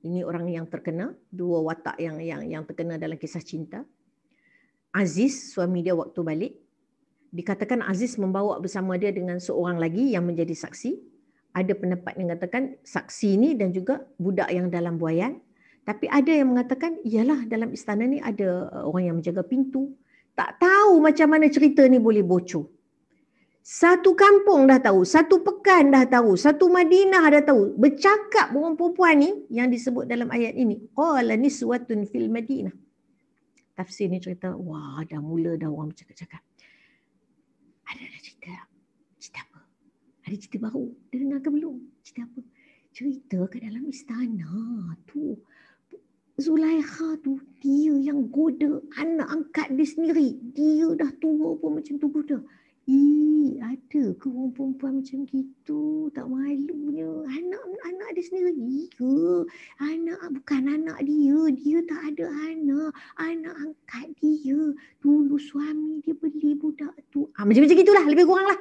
ini orang yang terkenal, dua watak yang yang yang terkenal dalam kisah cinta. Aziz, suami dia waktu balik. Dikatakan Aziz membawa bersama dia dengan seorang lagi yang menjadi saksi. Ada pendapat yang mengatakan saksi ini dan juga budak yang dalam buayan. Tapi ada yang mengatakan, ialah dalam istana ni ada uh, orang yang menjaga pintu. Tak tahu macam mana cerita ni boleh bocor. Satu kampung dah tahu, satu pekan dah tahu, satu Madinah dah tahu. Bercakap perempuan-perempuan ni yang disebut dalam ayat ini. Oh, ni niswatun fil Madinah. Tafsir ni cerita, wah dah mula dah orang bercakap-cakap. Ada dah cerita. Cerita apa? Ada cerita baru. Dia dengar ke belum? Cerita apa? Cerita ke dalam istana tu. Zulaikha tu dia yang goda anak angkat dia sendiri. Dia dah tua pun macam tu budak. Ih, eh, ada ke orang perempuan macam gitu? Tak malunya. Anak anak dia sendiri ke? Anak bukan anak dia. Dia tak ada anak. Anak angkat dia. Dulu suami dia beli budak tu. Ah, macam-macam gitulah. Lebih kurang lah.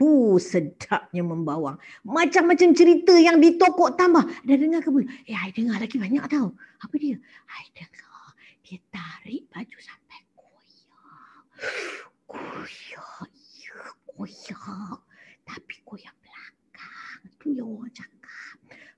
Hu, sedapnya membawang. Macam-macam cerita yang ditokok tambah. Dah dengar ke belum? Eh, I dengar lagi banyak tau. Apa dia? I dengar. Dia tarik baju sampai koyak. Koyak koyak. Tapi koyak belakang. Itu yang orang cakap.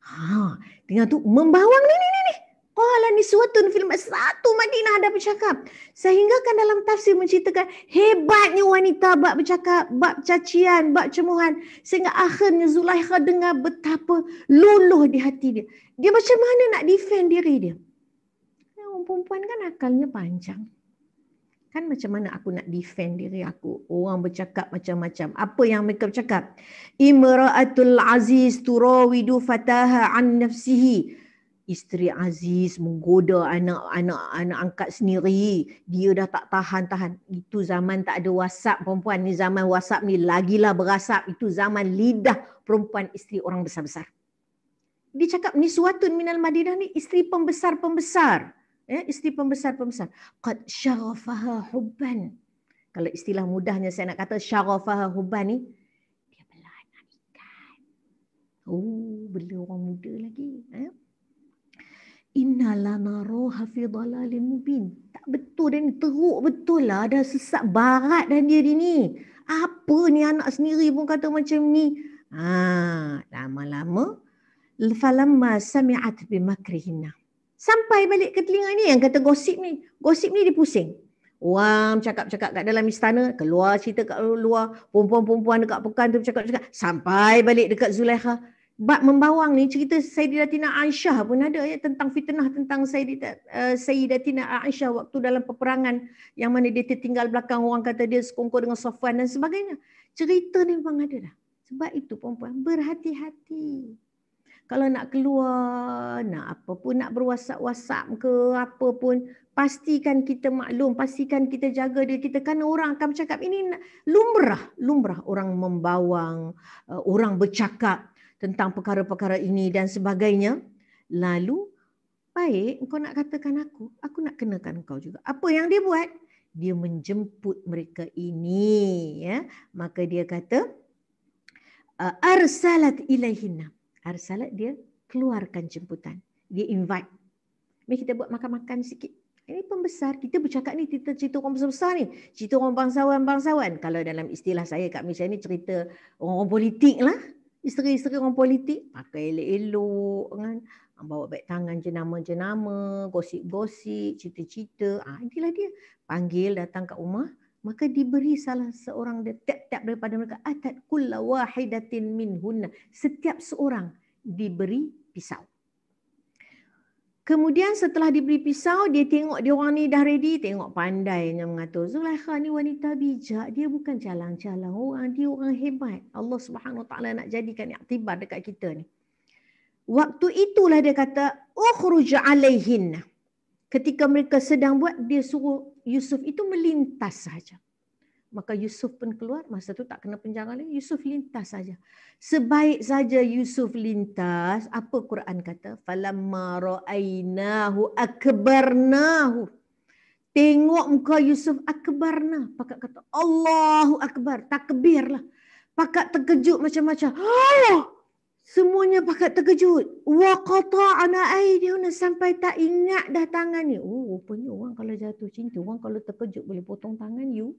Ha, dengar tu membawang ni ni ni ni. Qala ni suatu film satu Madinah ada bercakap. Sehingga kan dalam tafsir menceritakan hebatnya wanita bab bercakap, bab cacian, bab cemuhan. Sehingga akhirnya Zulaikha dengar betapa luluh di hati dia. Dia macam mana nak defend diri dia? Ya, perempuan kan akalnya panjang kan macam mana aku nak defend diri aku orang bercakap macam-macam apa yang mereka bercakap imraatul aziz turawidu fataha an nafsihi isteri aziz menggoda anak-anak anak angkat sendiri dia dah tak tahan-tahan itu zaman tak ada whatsapp perempuan ni zaman whatsapp ni lagilah berasap itu zaman lidah perempuan isteri orang besar-besar dia cakap ni suatun minal madinah ni isteri pembesar-pembesar ya, isteri pembesar-pembesar. Qad syarafaha hubban. Kalau istilah mudahnya saya nak kata syarafaha hubban ni, dia belahan ikan. Oh, belum orang muda lagi. Ya? Inna lana roha fi dalalin mubin. Tak betul dia ni. Teruk betul lah. Ada sesak barat dan dia ni. Apa ni anak sendiri pun kata macam ni. Ha, lama-lama. Falamma sami'at bi sampai balik ke telinga ni yang kata gosip ni. Gosip ni dipusing. pusing. Orang cakap-cakap kat dalam istana, keluar cerita kat luar, perempuan-perempuan dekat pekan tu cakap-cakap, sampai balik dekat Zulaikha. Bab membawang ni cerita Sayyidatina Aisyah pun ada ya tentang fitnah tentang Sayyidatina eh, Aisyah waktu dalam peperangan yang mana dia tertinggal belakang orang kata dia sekongkong dengan Safwan dan sebagainya. Cerita ni memang ada dah. Sebab itu perempuan berhati-hati kalau nak keluar, nak apa pun, nak berwasap-wasap ke apa pun, pastikan kita maklum, pastikan kita jaga dia. kita. Kan orang akan bercakap, ini lumrah, lumrah orang membawang, eh, orang bercakap tentang perkara-perkara ini dan sebagainya. Lalu, baik, kau nak katakan aku, aku nak kenakan kau juga. Apa yang dia buat? Dia menjemput mereka ini. ya. Maka dia kata, eh, Arsalat ilaihinam air dia keluarkan jemputan. Dia invite. Mari kita buat makan-makan sikit. Ini pembesar. Kita bercakap ni cerita cerita orang besar-besar ni. Cerita orang bangsawan-bangsawan. Kalau dalam istilah saya kat Malaysia ni cerita orang politik lah. Isteri-isteri orang politik. Pakai elok-elok kan. Ah, bawa beg tangan jenama-jenama. Gosip-gosip. Cerita-cerita. Ha, inilah dia. Panggil datang kat rumah maka diberi salah seorang dia tiap-tiap daripada mereka atat kullu wahidatin min hunna setiap seorang diberi pisau kemudian setelah diberi pisau dia tengok dia orang ni dah ready tengok pandainya mengatur Zulaikha ni wanita bijak dia bukan jalan jalan orang dia orang hebat Allah Subhanahu taala nak jadikan iktibar dekat kita ni waktu itulah dia kata ukhruj alaihin ketika mereka sedang buat dia suruh Yusuf itu melintas saja. Maka Yusuf pun keluar. Masa tu tak kena penjara lagi. Yusuf lintas saja. Sebaik saja Yusuf lintas. Apa Quran kata? Falamma ra'ainahu akbarnahu. Tengok muka Yusuf akbarna. Pakak kata Allahu akbar. Takbirlah. Pakak terkejut macam-macam. Allah! [GASPS] Oh! -macam. Semuanya pakat terkejut. Wa qata'ana aydihuna sampai tak ingat dah tangan ni. Oh, rupanya orang kalau jatuh cinta, orang kalau terkejut boleh potong tangan you.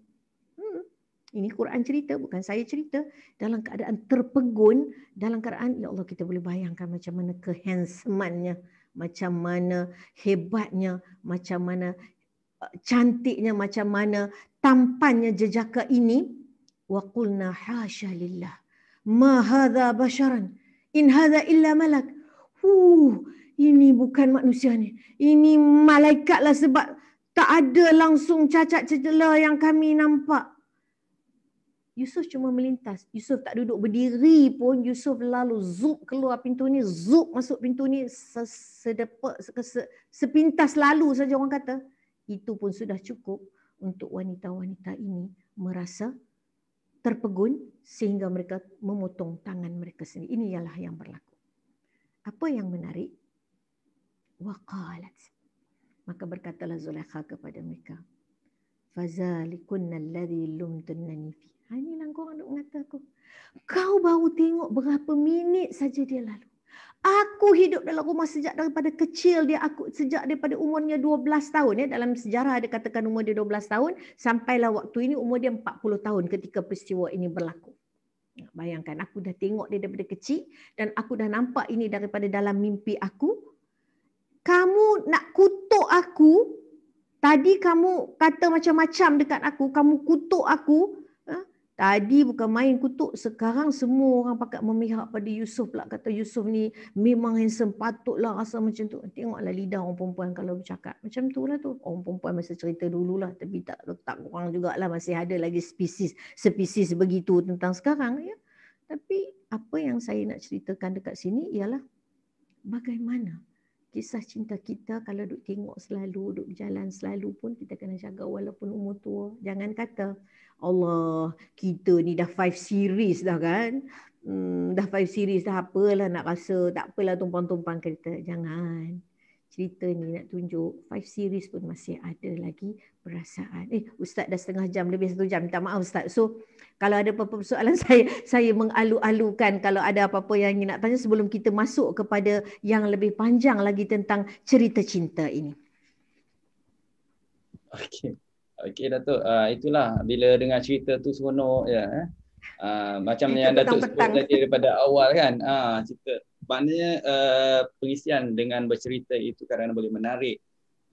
Hmm. Ini Quran cerita, bukan saya cerita. Dalam keadaan terpegun, dalam keadaan, ya Allah kita boleh bayangkan macam mana kehandsmannya, Macam mana hebatnya, macam mana uh, cantiknya, macam mana tampannya jejaka ini. Wa qulna hasha lillah. Ma hadha basharan in hadza illa malak Huh, ini bukan manusia ni. Ini malaikat lah sebab tak ada langsung cacat cedera yang kami nampak. Yusuf cuma melintas. Yusuf tak duduk berdiri pun. Yusuf lalu zup keluar pintu ni, zup masuk pintu ni. Sedepak, sepintas lalu saja orang kata. Itu pun sudah cukup untuk wanita-wanita ini merasa terpegun sehingga mereka memotong tangan mereka sendiri. Ini ialah yang berlaku. Apa yang menarik? Waqalat. Maka berkatalah Zulaikha kepada mereka. Fazalikunna alladhi lumtunnani fi. Ha, ini langkau orang duk Kau baru tengok berapa minit saja dia lalu. Aku hidup dalam rumah sejak daripada kecil dia aku sejak daripada umurnya 12 tahun ya dalam sejarah ada katakan umur dia 12 tahun sampailah waktu ini umur dia 40 tahun ketika peristiwa ini berlaku. Ya, bayangkan aku dah tengok dia daripada kecil dan aku dah nampak ini daripada dalam mimpi aku. Kamu nak kutuk aku? Tadi kamu kata macam-macam dekat aku, kamu kutuk aku, Tadi bukan main kutuk, sekarang semua orang pakat memihak pada Yusuf pula. Kata Yusuf ni memang handsome, patutlah rasa macam tu. Tengoklah lidah orang perempuan kalau bercakap. Macam tu lah tu. Orang perempuan masa cerita dulu lah Tapi tak letak kurang lah masih ada lagi spesies. Spesies begitu tentang sekarang. ya. Tapi apa yang saya nak ceritakan dekat sini ialah bagaimana kisah cinta kita kalau duk tengok selalu, duk jalan selalu pun kita kena jaga walaupun umur tua. Jangan kata Allah, kita ni dah five series dah kan. Hmm, dah five series dah apalah nak rasa. Tak apalah tumpang-tumpang kereta. Jangan. Cerita ni nak tunjuk. Five series pun masih ada lagi perasaan. Eh, Ustaz dah setengah jam. Lebih satu jam. Minta maaf Ustaz. So, kalau ada apa-apa persoalan [LAUGHS] saya, saya mengalu-alukan kalau ada apa-apa yang nak tanya sebelum kita masuk kepada yang lebih panjang lagi tentang cerita cinta ini. Okay. Okey Datuk, uh, itulah bila dengar cerita tu seronok ya. Yeah, eh. Uh, macam yang Datuk sebut tadi daripada awal kan. uh, cerita maknanya uh, ah, pengisian dengan bercerita itu kerana boleh menarik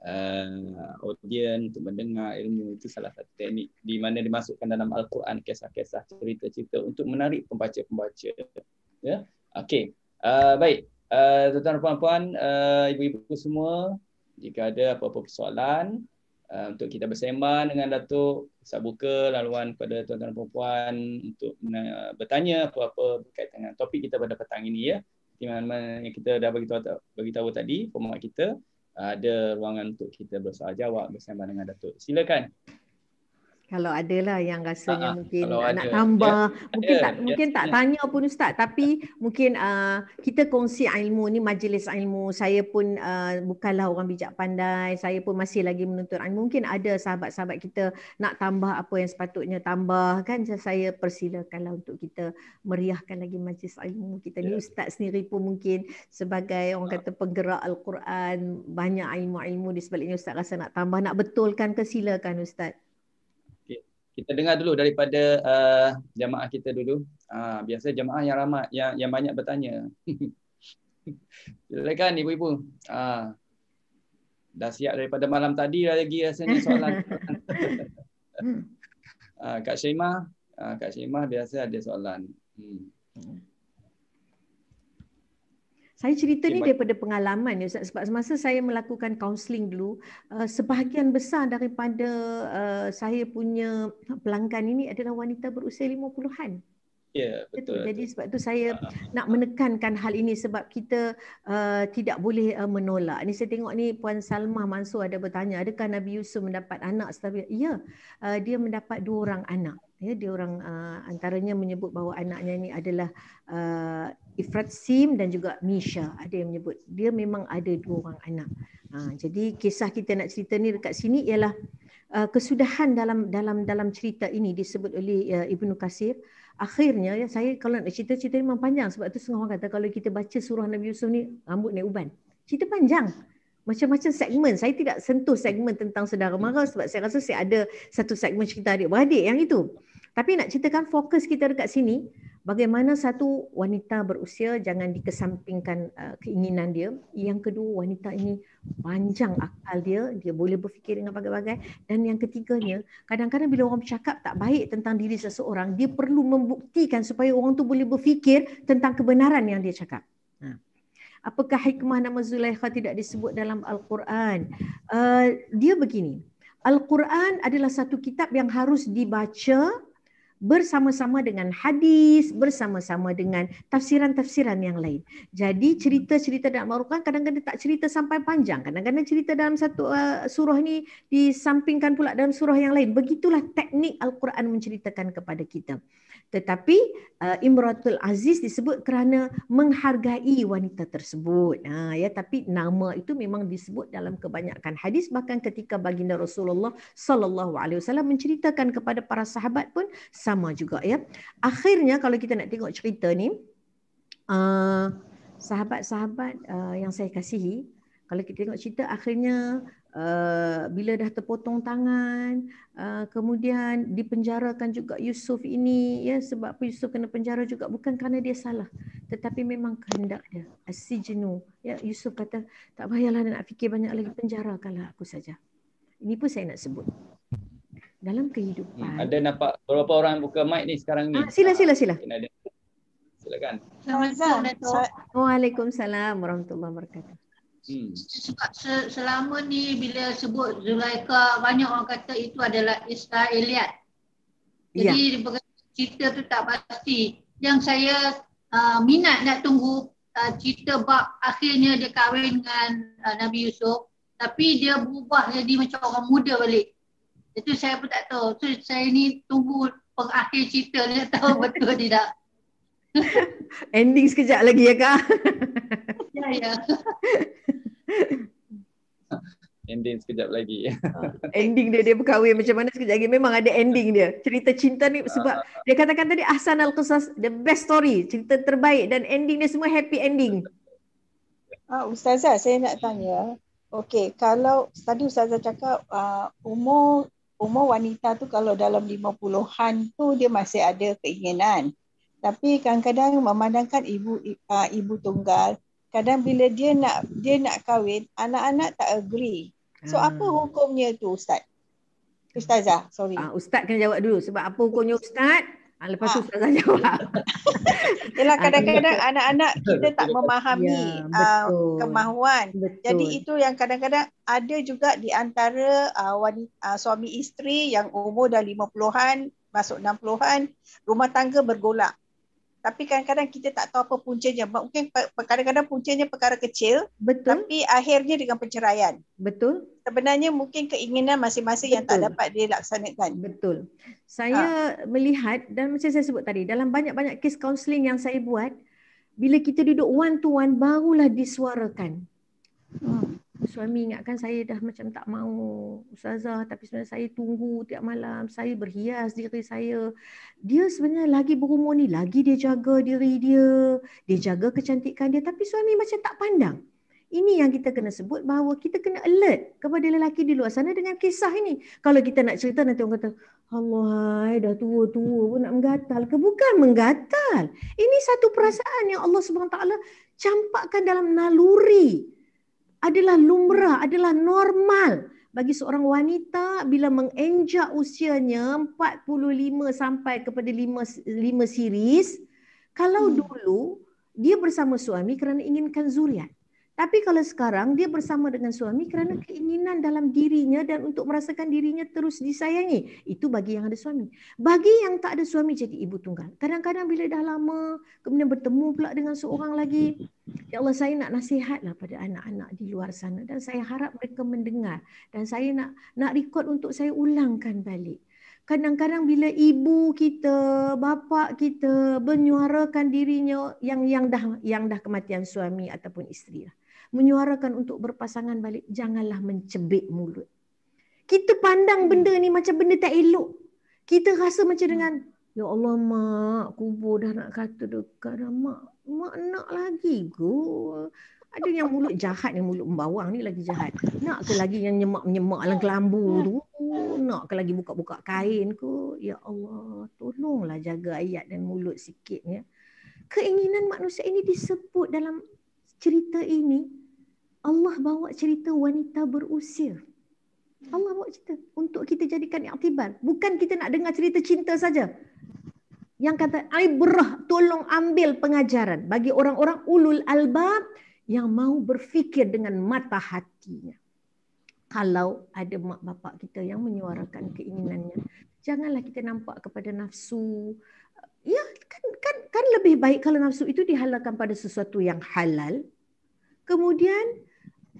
uh, audien untuk mendengar ilmu itu salah satu teknik di mana dimasukkan dalam Al-Quran kisah-kisah cerita-cerita untuk menarik pembaca-pembaca. Ya. Yeah? Okey. Uh, baik. Uh, tuan-tuan dan puan-puan, uh, ibu-ibu semua, jika ada apa-apa persoalan, Uh, untuk kita bersembang dengan Datuk saya buka laluan kepada tuan-tuan dan puan untuk bertanya apa-apa berkaitan dengan topik kita pada petang ini ya. Timan yang kita dah bagi tahu bagi tahu tadi format kita uh, ada ruangan untuk kita bersoal jawab bersama dengan Datuk. Silakan kalau ada lah yang rasanya Aa, mungkin nak ada. tambah yeah. Ya, ya, mungkin tak yeah. mungkin tak tanya pun ustaz tapi mungkin uh, kita kongsi ilmu ni majlis ilmu saya pun uh, bukanlah orang bijak pandai saya pun masih lagi menuntut ilmu mungkin ada sahabat-sahabat kita nak tambah apa yang sepatutnya tambah kan saya persilakanlah untuk kita meriahkan lagi majlis ilmu kita ni ya. ustaz sendiri pun mungkin sebagai orang ha. kata penggerak al-Quran banyak ilmu-ilmu di sebaliknya ustaz rasa nak tambah nak betulkan ke silakan ustaz kita dengar dulu daripada uh, jamaah kita dulu. Uh, biasa jamaah yang ramai yang, yang banyak bertanya. [LAUGHS] Silakan ibu-ibu. Uh, dah siap daripada malam tadi lagi rasanya soalan. uh, [LAUGHS] Kak Syaimah, uh, Kak Syaimah biasa ada soalan. Hmm. hmm. Saya cerita ni daripada pengalaman ya sebab semasa saya melakukan kaunseling dulu eh, sebahagian besar daripada eh, saya punya pelanggan ini adalah wanita berusia lima puluhan. Ya betul. Jadi sebab tu saya ha. nak menekankan hal ini sebab kita uh, tidak boleh uh, menolak. Ni saya tengok ni puan Salma Mansur ada bertanya adakah Nabi Yusuf mendapat anak setelah ya uh, dia mendapat dua orang anak ya dia orang uh, antaranya menyebut bahawa anaknya ini adalah uh, Ifrat Sim dan juga Misha ada yang menyebut dia memang ada dua orang anak uh, jadi kisah kita nak cerita ni dekat sini ialah uh, kesudahan dalam dalam dalam cerita ini disebut oleh uh, Ibnu Kasir akhirnya ya saya kalau nak cerita-cerita memang panjang sebab tu semua orang kata kalau kita baca surah Nabi Yusuf ni rambut ni uban cerita panjang macam-macam segmen. Saya tidak sentuh segmen tentang saudara mara hmm. sebab saya rasa saya ada satu segmen cerita adik-beradik yang itu. Tapi nak ceritakan fokus kita dekat sini, bagaimana satu wanita berusia jangan dikesampingkan uh, keinginan dia. Yang kedua, wanita ini panjang akal dia, dia boleh berfikir dengan bagai-bagai. Dan yang ketiganya, kadang-kadang bila orang bercakap tak baik tentang diri seseorang, dia perlu membuktikan supaya orang tu boleh berfikir tentang kebenaran yang dia cakap apakah hikmah nama Zulaikha tidak disebut dalam Al-Quran? Uh, dia begini. Al-Quran adalah satu kitab yang harus dibaca bersama-sama dengan hadis, bersama-sama dengan tafsiran-tafsiran yang lain. Jadi cerita-cerita dalam Al-Quran kadang-kadang tak cerita sampai panjang. Kadang-kadang cerita dalam satu uh, surah ni disampingkan pula dalam surah yang lain. Begitulah teknik Al-Quran menceritakan kepada kita. Tetapi uh, Imratul Aziz disebut kerana menghargai wanita tersebut. Ha, ya, tapi nama itu memang disebut dalam kebanyakan hadis. Bahkan ketika baginda Rasulullah Sallallahu Alaihi Wasallam menceritakan kepada para sahabat pun sama juga ya. Akhirnya kalau kita nak tengok cerita ni uh, sahabat-sahabat uh, yang saya kasihi, kalau kita tengok cerita akhirnya uh, bila dah terpotong tangan, uh, kemudian dipenjarakan juga Yusuf ini ya sebab apa Yusuf kena penjara juga bukan kerana dia salah, tetapi memang kehendak dia. Asijnu. Ya Yusuf kata tak payahlah nak fikir banyak lagi penjara kalau aku saja. Ini pun saya nak sebut dalam kehidupan. Hmm, ada nampak berapa orang buka mic ni sekarang ni? Ah, sila sila sila. Ada. Silakan. Assalamualaikum. Waalaikumsalam. warahmatullahi wabarakatuh. Hmm. Sebab selama ni bila sebut Zulaika banyak orang kata itu adalah Israeliat. Jadi ya. cerita tu tak pasti. Yang saya uh, minat nak tunggu uh, cerita bab akhirnya dia kahwin dengan uh, Nabi Yusuf tapi dia berubah jadi macam orang muda balik. Itu saya pun tak tahu. So, saya ni tunggu pengakhir cerita ni [LAUGHS] tahu betul tidak. Ending sekejap lagi ya kak. ya ya. [LAUGHS] Ending sekejap lagi. [LAUGHS] ending dia dia berkahwin macam mana sekejap lagi memang ada ending dia. Cerita cinta ni sebab ah. dia katakan tadi Ahsan al qisas the best story, cerita terbaik dan ending dia semua happy ending. Ah ustazah saya nak tanya. Okay, kalau tadi ustazah cakap uh, umur umur wanita tu kalau dalam lima puluhan tu dia masih ada keinginan. Tapi kadang-kadang memandangkan ibu uh, ibu tunggal, kadang bila dia nak dia nak kahwin, anak-anak tak agree. So hmm. apa hukumnya tu ustaz? Ustazah, sorry. Uh, ustaz kena jawab dulu sebab apa hukumnya ustaz? Ha, lepas tu ah. Ustazah jawab. [LAUGHS] Yelah ah, kadang-kadang anak-anak kita tak memahami ya, uh, kemahuan. Betul. Jadi itu yang kadang-kadang ada juga di antara uh, wanita, uh, suami isteri yang umur dah lima puluhan, masuk enam puluhan, rumah tangga bergolak tapi kadang-kadang kita tak tahu apa puncanya. Mungkin kadang-kadang puncanya perkara kecil, betul. tapi akhirnya dengan perceraian. Betul. Sebenarnya mungkin keinginan masing-masing yang tak dapat dilaksanakan. Betul. Saya ha. melihat dan macam saya sebut tadi, dalam banyak-banyak kes kaunseling yang saya buat, bila kita duduk one to one barulah disuarakan. Hmm. suami ingatkan saya dah macam tak mau ustazah tapi sebenarnya saya tunggu tiap malam saya berhias diri saya dia sebenarnya lagi berumur ni lagi dia jaga diri dia dia jaga kecantikan dia tapi suami macam tak pandang ini yang kita kena sebut bahawa kita kena alert kepada lelaki di luar sana dengan kisah ini. Kalau kita nak cerita nanti orang kata, Allah, dah tua-tua pun nak menggatal. Ke? Bukan menggatal. Ini satu perasaan yang Allah SWT campakkan dalam naluri adalah lumrah, adalah normal bagi seorang wanita bila menginjak usianya 45 sampai kepada 5 5 series kalau hmm. dulu dia bersama suami kerana inginkan zuriat tapi kalau sekarang dia bersama dengan suami kerana keinginan dalam dirinya dan untuk merasakan dirinya terus disayangi. Itu bagi yang ada suami. Bagi yang tak ada suami jadi ibu tunggal. Kadang-kadang bila dah lama kemudian bertemu pula dengan seorang lagi. Ya Allah saya nak nasihatlah pada anak-anak di luar sana. Dan saya harap mereka mendengar. Dan saya nak nak record untuk saya ulangkan balik. Kadang-kadang bila ibu kita, bapa kita menyuarakan dirinya yang yang dah yang dah kematian suami ataupun isteri lah menyuarakan untuk berpasangan balik, janganlah mencebik mulut. Kita pandang hmm. benda ni macam benda tak elok. Kita rasa macam dengan, Ya Allah mak, kubur dah nak kata dekat mak. Mak nak lagi ke? Ada yang mulut jahat yang mulut membawang ni lagi jahat. Nak ke lagi yang nyemak-nyemak dalam kelambu hmm. tu? Nak ke lagi buka-buka kain ke? Ya Allah, tolonglah jaga ayat dan mulut sikit ya. Keinginan manusia ini disebut dalam cerita ini Allah bawa cerita wanita berusia. Allah bawa cerita untuk kita jadikan iktibar. Bukan kita nak dengar cerita cinta saja. Yang kata ibrah tolong ambil pengajaran bagi orang-orang ulul albab yang mau berfikir dengan mata hatinya. Kalau ada mak bapak kita yang menyuarakan keinginannya, janganlah kita nampak kepada nafsu, Ya, kan, kan, kan lebih baik kalau nafsu itu dihalalkan pada sesuatu yang halal. Kemudian,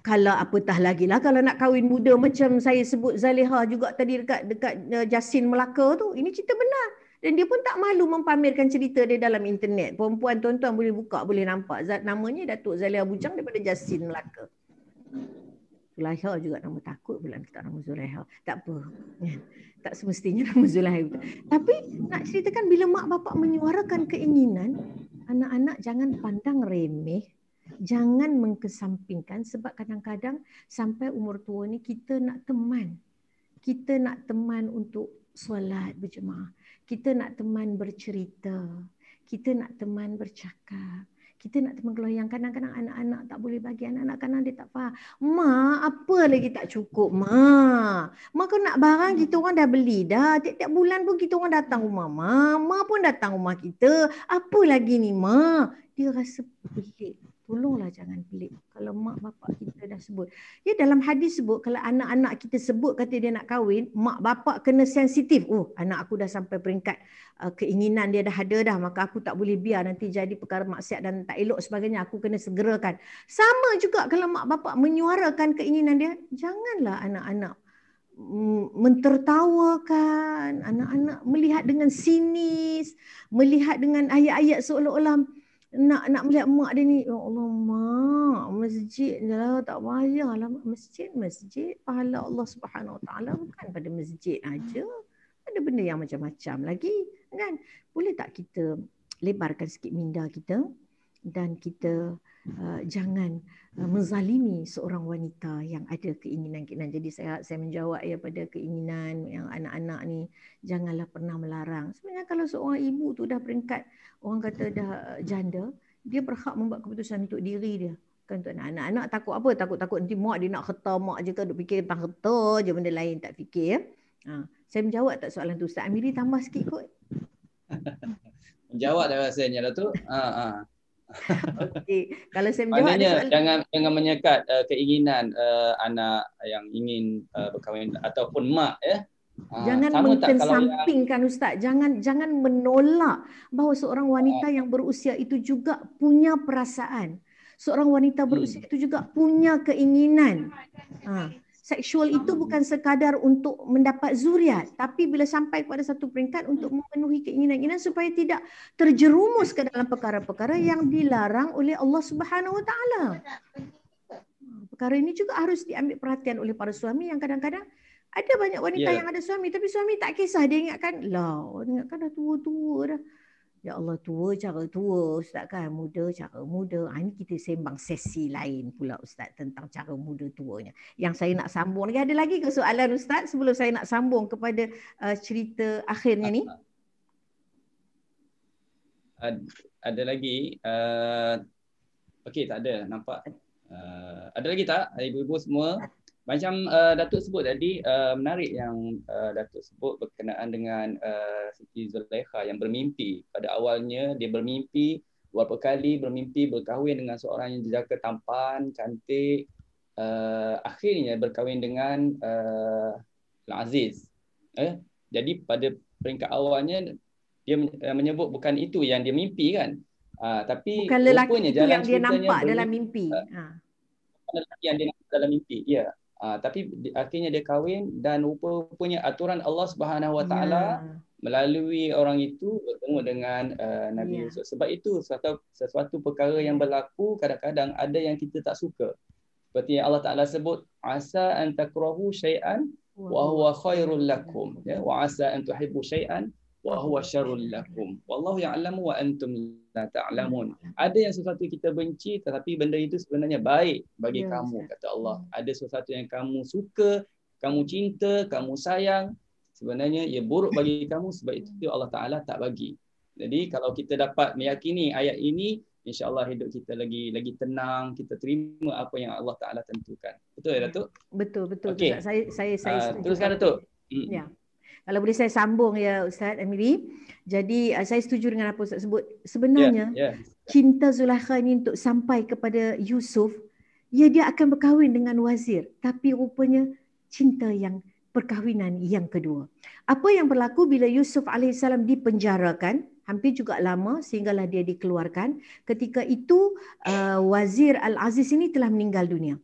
kalau apatah lagi lah, kalau nak kahwin muda macam saya sebut Zaleha juga tadi dekat dekat eh, Jasin Melaka tu, ini cerita benar. Dan dia pun tak malu mempamerkan cerita dia dalam internet. Perempuan tuan-tuan boleh buka, boleh nampak. Namanya Datuk Zaleha Bujang daripada Jasin Melaka. Zulaiha juga nama takut pula kita nama Zulaiha. Tak apa. [LAUGHS] Tak semestinya nama Zulaiha. Tapi nak ceritakan bila mak bapak menyuarakan keinginan, anak-anak jangan pandang remeh, jangan mengkesampingkan sebab kadang-kadang sampai umur tua ni kita nak teman. Kita nak teman untuk solat berjemaah. Kita nak teman bercerita. Kita nak teman bercakap kita nak yang kadang-kadang anak-anak tak boleh bagi anak-anak kadang dia tak faham mak apa lagi tak cukup mak mak kau nak barang hmm. kita orang dah beli dah tiap-tiap bulan pun kita orang datang rumah mak mak pun datang rumah kita apa lagi ni mak dia rasa pelik tolonglah jangan pelik. Kalau mak bapak kita dah sebut. Ya dalam hadis sebut kalau anak-anak kita sebut kata dia nak kahwin, mak bapak kena sensitif. Oh, anak aku dah sampai peringkat uh, keinginan dia dah ada dah, maka aku tak boleh biar nanti jadi perkara maksiat dan tak elok sebagainya. Aku kena segerakan. Sama juga kalau mak bapak menyuarakan keinginan dia, janganlah anak-anak mm, mentertawakan anak-anak melihat dengan sinis melihat dengan ayat-ayat seolah-olah nak nak melihat mak dia ni. Ya oh Allah mak, masjid jelah tak payah lah. Masjid, masjid. Pahala Allah subhanahu wa ta'ala bukan pada masjid aja. Ada benda yang macam-macam lagi. kan Boleh tak kita lebarkan sikit minda kita dan kita Uh, jangan uh, menzalimi seorang wanita yang ada keinginan-keinginan. Jadi saya saya menjawab ya pada keinginan yang anak-anak ni janganlah pernah melarang. Sebenarnya kalau seorang ibu tu dah peringkat orang kata dah uh, janda, dia berhak membuat keputusan untuk diri dia. Kan untuk anak-anak. Anak takut apa? Takut-takut nanti mak dia nak kerta mak je tak duk fikir tentang kerta je benda lain tak fikir ya. Ha. Saya menjawab tak soalan tu Ustaz Amiri tambah sikit kot. [LAUGHS] menjawab dah rasanya Datuk. Lah ha ha. Okey, kalau Sam Johan soalan... jangan jangan menyekat uh, keinginan uh, anak yang ingin uh, berkahwin ataupun mak ya. Eh? Jangan mungkin mentersampingkan yang... ustaz, jangan jangan menolak bahawa seorang wanita uh. yang berusia itu juga punya perasaan. Seorang wanita hmm. berusia hmm. itu juga punya keinginan. Ha seksual itu hmm. bukan sekadar untuk mendapat zuriat tapi bila sampai kepada satu peringkat hmm. untuk memenuhi keinginan-keinginan supaya tidak terjerumus ke dalam perkara-perkara yang hmm. dilarang oleh Allah Subhanahu Wa Taala. Perkara ini juga harus diambil perhatian oleh para suami yang kadang-kadang ada banyak wanita yeah. yang ada suami tapi suami tak kisah dia ingatkan lah ingatkan dah tua-tua dah. Ya Allah tua cara tua Ustaz kan muda cara muda ha, Ini kita sembang sesi lain pula Ustaz Tentang cara muda tuanya Yang saya nak sambung lagi Ada lagi ke soalan Ustaz Sebelum saya nak sambung kepada uh, cerita akhirnya ni [LAUGHS] Ad, Ada lagi uh, Okey tak ada nampak uh, Ada lagi tak ibu-ibu semua macam uh, Datuk sebut tadi uh, menarik yang uh, Datuk sebut berkenaan dengan uh, Siti Zulaikha yang bermimpi pada awalnya dia bermimpi beberapa kali bermimpi berkahwin dengan seorang yang jejaka tampan cantik uh, akhirnya berkahwin dengan uh, Aziz eh jadi pada peringkat awalnya dia uh, menyebut bukan itu yang dia mimpi kan uh, tapi bukan lelaki rupanya yang dia nampak dalam mimpi ha uh, lelaki yang dia nampak dalam mimpi ya yeah. Ah, tapi akhirnya dia kahwin dan rupanya aturan Allah Subhanahu Wa Taala ya. melalui orang itu bertemu dengan uh, Nabi yeah. Yusuf. Sebab itu sesuatu, sesuatu perkara yang berlaku kadang-kadang ada yang kita tak suka. Seperti yang Allah Taala sebut asa an takrahu syai'an wa huwa khairul lakum ya wa asa an tuhibbu syai'an wa huwa syarrul lakum. Wallahu ya'lamu wa antum la ta'lamun. Hmm. Ada yang sesuatu kita benci tetapi benda itu sebenarnya baik bagi ya, kamu kata Allah. Hmm. Ada sesuatu yang kamu suka, kamu cinta, kamu sayang sebenarnya ia buruk bagi [COUGHS] kamu sebab itu Allah Taala tak bagi. Jadi kalau kita dapat meyakini ayat ini insyaallah hidup kita lagi lagi tenang kita terima apa yang Allah Taala tentukan. Betul ya, ya. Datuk? Betul betul. Okay. Saya saya saya uh, teruskan Datuk. Ya. Yeah kalau boleh saya sambung ya Ustaz Amiri. Jadi uh, saya setuju dengan apa Ustaz sebut. Sebenarnya yeah, yeah. cinta Zulaikha ini untuk sampai kepada Yusuf, ya dia akan berkahwin dengan wazir. Tapi rupanya cinta yang perkahwinan yang kedua. Apa yang berlaku bila Yusuf AS dipenjarakan, hampir juga lama sehinggalah dia dikeluarkan. Ketika itu uh, wazir Al-Aziz ini telah meninggal dunia.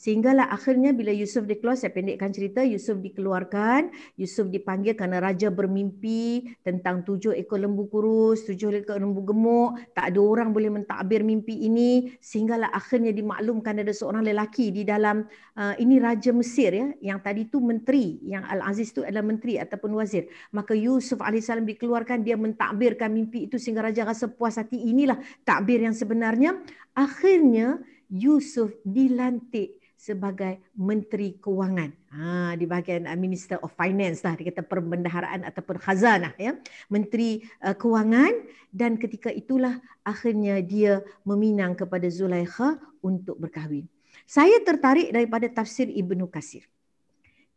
Sehinggalah akhirnya bila Yusuf dikeluar, saya pendekkan cerita, Yusuf dikeluarkan, Yusuf dipanggil kerana raja bermimpi tentang tujuh ekor lembu kurus, tujuh ekor lembu gemuk, tak ada orang boleh mentakbir mimpi ini. Sehinggalah akhirnya dimaklumkan ada seorang lelaki di dalam, uh, ini Raja Mesir ya, yang tadi tu menteri, yang Al-Aziz tu adalah menteri ataupun wazir. Maka Yusuf AS dikeluarkan, dia mentakbirkan mimpi itu sehingga raja rasa puas hati inilah takbir yang sebenarnya. Akhirnya Yusuf dilantik sebagai menteri kewangan. Ha di bahagian uh, Minister of Finance lah dia kata perbendaharaan ataupun khazanah ya. Menteri uh, kewangan dan ketika itulah akhirnya dia meminang kepada Zulaikha untuk berkahwin. Saya tertarik daripada tafsir Ibnu Qasir.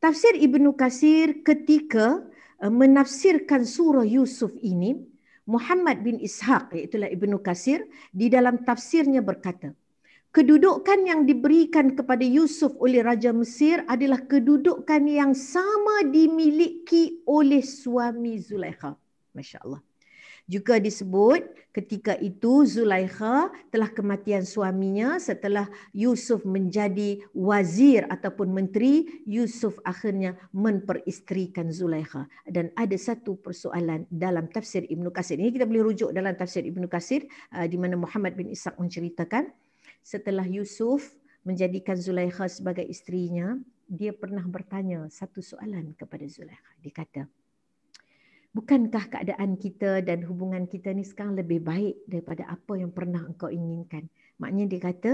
Tafsir Ibnu Qasir ketika uh, menafsirkan surah Yusuf ini Muhammad bin Ishaq iaitu Ibnu Qasir di dalam tafsirnya berkata kedudukan yang diberikan kepada Yusuf oleh Raja Mesir adalah kedudukan yang sama dimiliki oleh suami Zulaikha. Masya Allah. Juga disebut ketika itu Zulaikha telah kematian suaminya setelah Yusuf menjadi wazir ataupun menteri. Yusuf akhirnya memperisterikan Zulaikha. Dan ada satu persoalan dalam tafsir Ibn Qasir. Ini kita boleh rujuk dalam tafsir Ibn Qasir uh, di mana Muhammad bin Ishaq menceritakan setelah Yusuf menjadikan Zulaikha sebagai isterinya, dia pernah bertanya satu soalan kepada Zulaikha. Dia kata, Bukankah keadaan kita dan hubungan kita ni sekarang lebih baik daripada apa yang pernah engkau inginkan? Maknanya dia kata,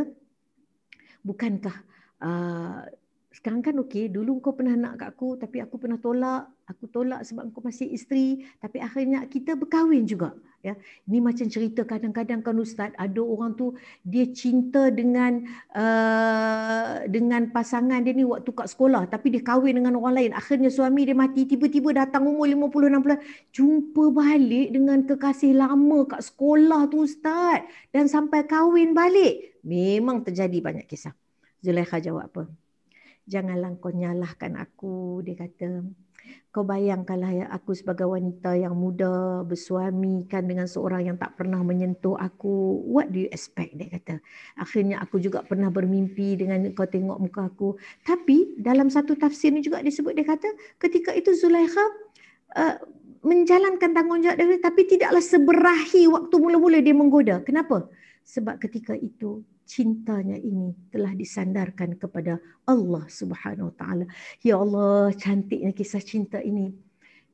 bukankah uh, sekarang kan okey dulu kau pernah nak kat aku tapi aku pernah tolak aku tolak sebab kau masih isteri tapi akhirnya kita berkahwin juga ya Ini macam cerita kadang-kadang kan ustaz ada orang tu dia cinta dengan uh, dengan pasangan dia ni waktu kat sekolah tapi dia kahwin dengan orang lain akhirnya suami dia mati tiba-tiba datang umur 50 60 jumpa balik dengan kekasih lama kat sekolah tu ustaz dan sampai kahwin balik memang terjadi banyak kisah Zulaikha jawab apa janganlah kau nyalahkan aku dia kata kau bayangkanlah ya, aku sebagai wanita yang muda bersuami kan dengan seorang yang tak pernah menyentuh aku what do you expect dia kata akhirnya aku juga pernah bermimpi dengan kau tengok muka aku tapi dalam satu tafsir ni juga disebut dia kata ketika itu Zulaikha uh, menjalankan tanggungjawab dia tapi tidaklah seberahi waktu mula-mula dia menggoda kenapa sebab ketika itu cintanya ini telah disandarkan kepada Allah Subhanahu Wa Taala. Ya Allah, cantiknya kisah cinta ini.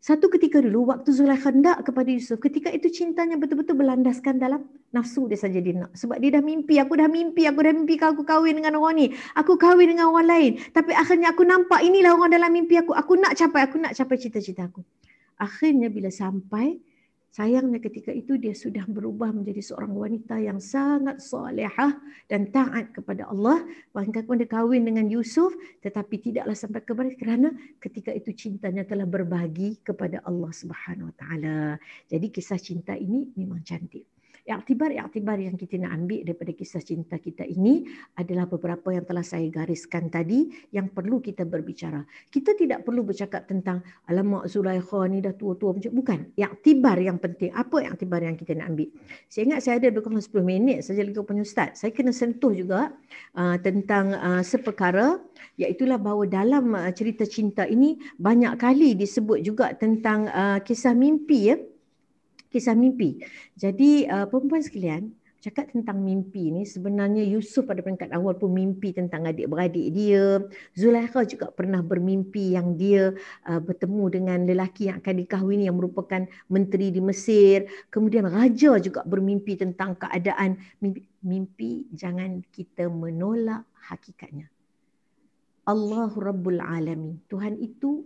Satu ketika dulu waktu Zulaikha hendak kepada Yusuf, ketika itu cintanya betul-betul berlandaskan dalam nafsu dia saja dia nak. Sebab dia dah mimpi, aku dah mimpi, aku dah mimpi aku kahwin dengan orang ni. Aku kahwin dengan orang lain. Tapi akhirnya aku nampak inilah orang dalam mimpi aku. Aku nak capai, aku nak capai cita-cita aku. Akhirnya bila sampai, Sayangnya ketika itu dia sudah berubah menjadi seorang wanita yang sangat solehah dan taat kepada Allah. Bahkan pun dia kahwin dengan Yusuf tetapi tidaklah sampai ke mana kerana ketika itu cintanya telah berbagi kepada Allah Subhanahu Wa Jadi kisah cinta ini memang cantik. Iktibar-iktibar yang kita nak ambil daripada kisah cinta kita ini adalah beberapa yang telah saya gariskan tadi yang perlu kita berbicara. Kita tidak perlu bercakap tentang alamak Zulaikha ni dah tua-tua macam bukan. Iktibar yang penting. Apa iktibar yang kita nak ambil? Saya ingat saya ada berkurang 10 minit saja lagi punya ustaz. Saya kena sentuh juga uh, tentang uh, seperkara iaitu bahawa dalam uh, cerita cinta ini banyak kali disebut juga tentang uh, kisah mimpi ya kisah mimpi. Jadi uh, perempuan sekalian, cakap tentang mimpi ni sebenarnya Yusuf pada peringkat awal pun mimpi tentang adik-beradik dia. Zulaikha juga pernah bermimpi yang dia uh, bertemu dengan lelaki yang akan dikahwini yang merupakan menteri di Mesir. Kemudian raja juga bermimpi tentang keadaan mimpi, mimpi jangan kita menolak hakikatnya. Allahu Rabbul Alamin. Tuhan itu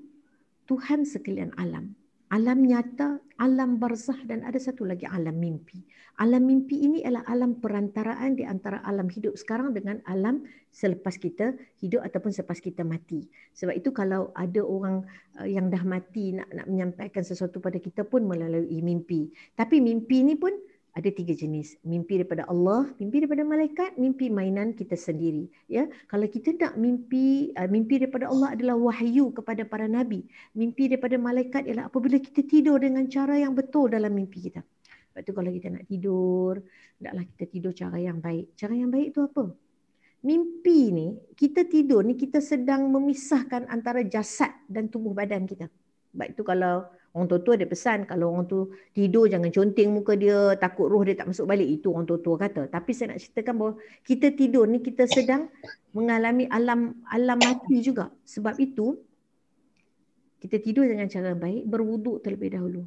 Tuhan sekalian alam alam nyata, alam barzah dan ada satu lagi alam mimpi. Alam mimpi ini adalah alam perantaraan di antara alam hidup sekarang dengan alam selepas kita hidup ataupun selepas kita mati. Sebab itu kalau ada orang eh, yang dah mati nak nak menyampaikan sesuatu pada kita pun melalui mimpi. Tapi mimpi ini pun ada tiga jenis mimpi daripada Allah mimpi daripada malaikat mimpi mainan kita sendiri ya kalau kita nak mimpi ah, mimpi daripada Allah adalah wahyu kepada para nabi mimpi daripada malaikat ialah apabila kita tidur dengan cara yang betul dalam mimpi kita sebab tu kalau kita nak tidur hendaklah kita tidur cara yang baik cara yang baik itu apa mimpi ni kita tidur ni kita sedang memisahkan antara jasad dan tubuh badan kita baik tu kalau Orang tua-tua ada pesan kalau orang tu tidur jangan conteng muka dia, takut roh dia tak masuk balik. Itu orang tua-tua kata. Tapi saya nak ceritakan bahawa kita tidur ni kita sedang mengalami alam alam mati juga. Sebab itu kita tidur dengan cara baik, berwuduk terlebih dahulu.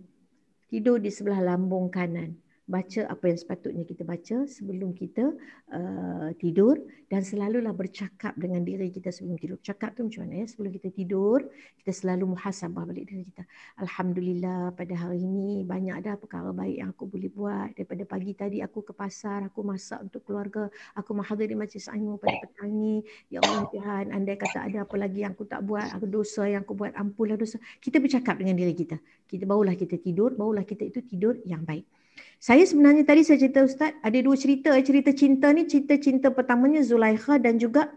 Tidur di sebelah lambung kanan baca apa yang sepatutnya kita baca sebelum kita uh, tidur dan selalulah bercakap dengan diri kita sebelum tidur. Cakap tu macam mana ya? Sebelum kita tidur, kita selalu muhasabah balik diri kita. Alhamdulillah pada hari ini banyak dah perkara baik yang aku boleh buat. Daripada pagi tadi aku ke pasar, aku masak untuk keluarga, aku menghadiri di majlis ilmu pada petang ni. Ya Allah ya Tuhan, andai kata ada apa lagi yang aku tak buat, aku dosa yang aku buat, ampunlah dosa. Kita bercakap dengan diri kita. Kita barulah kita tidur, barulah kita itu tidur yang baik. Saya sebenarnya tadi saya cerita Ustaz, ada dua cerita. Cerita cinta ni, cerita cinta pertamanya Zulaikha dan juga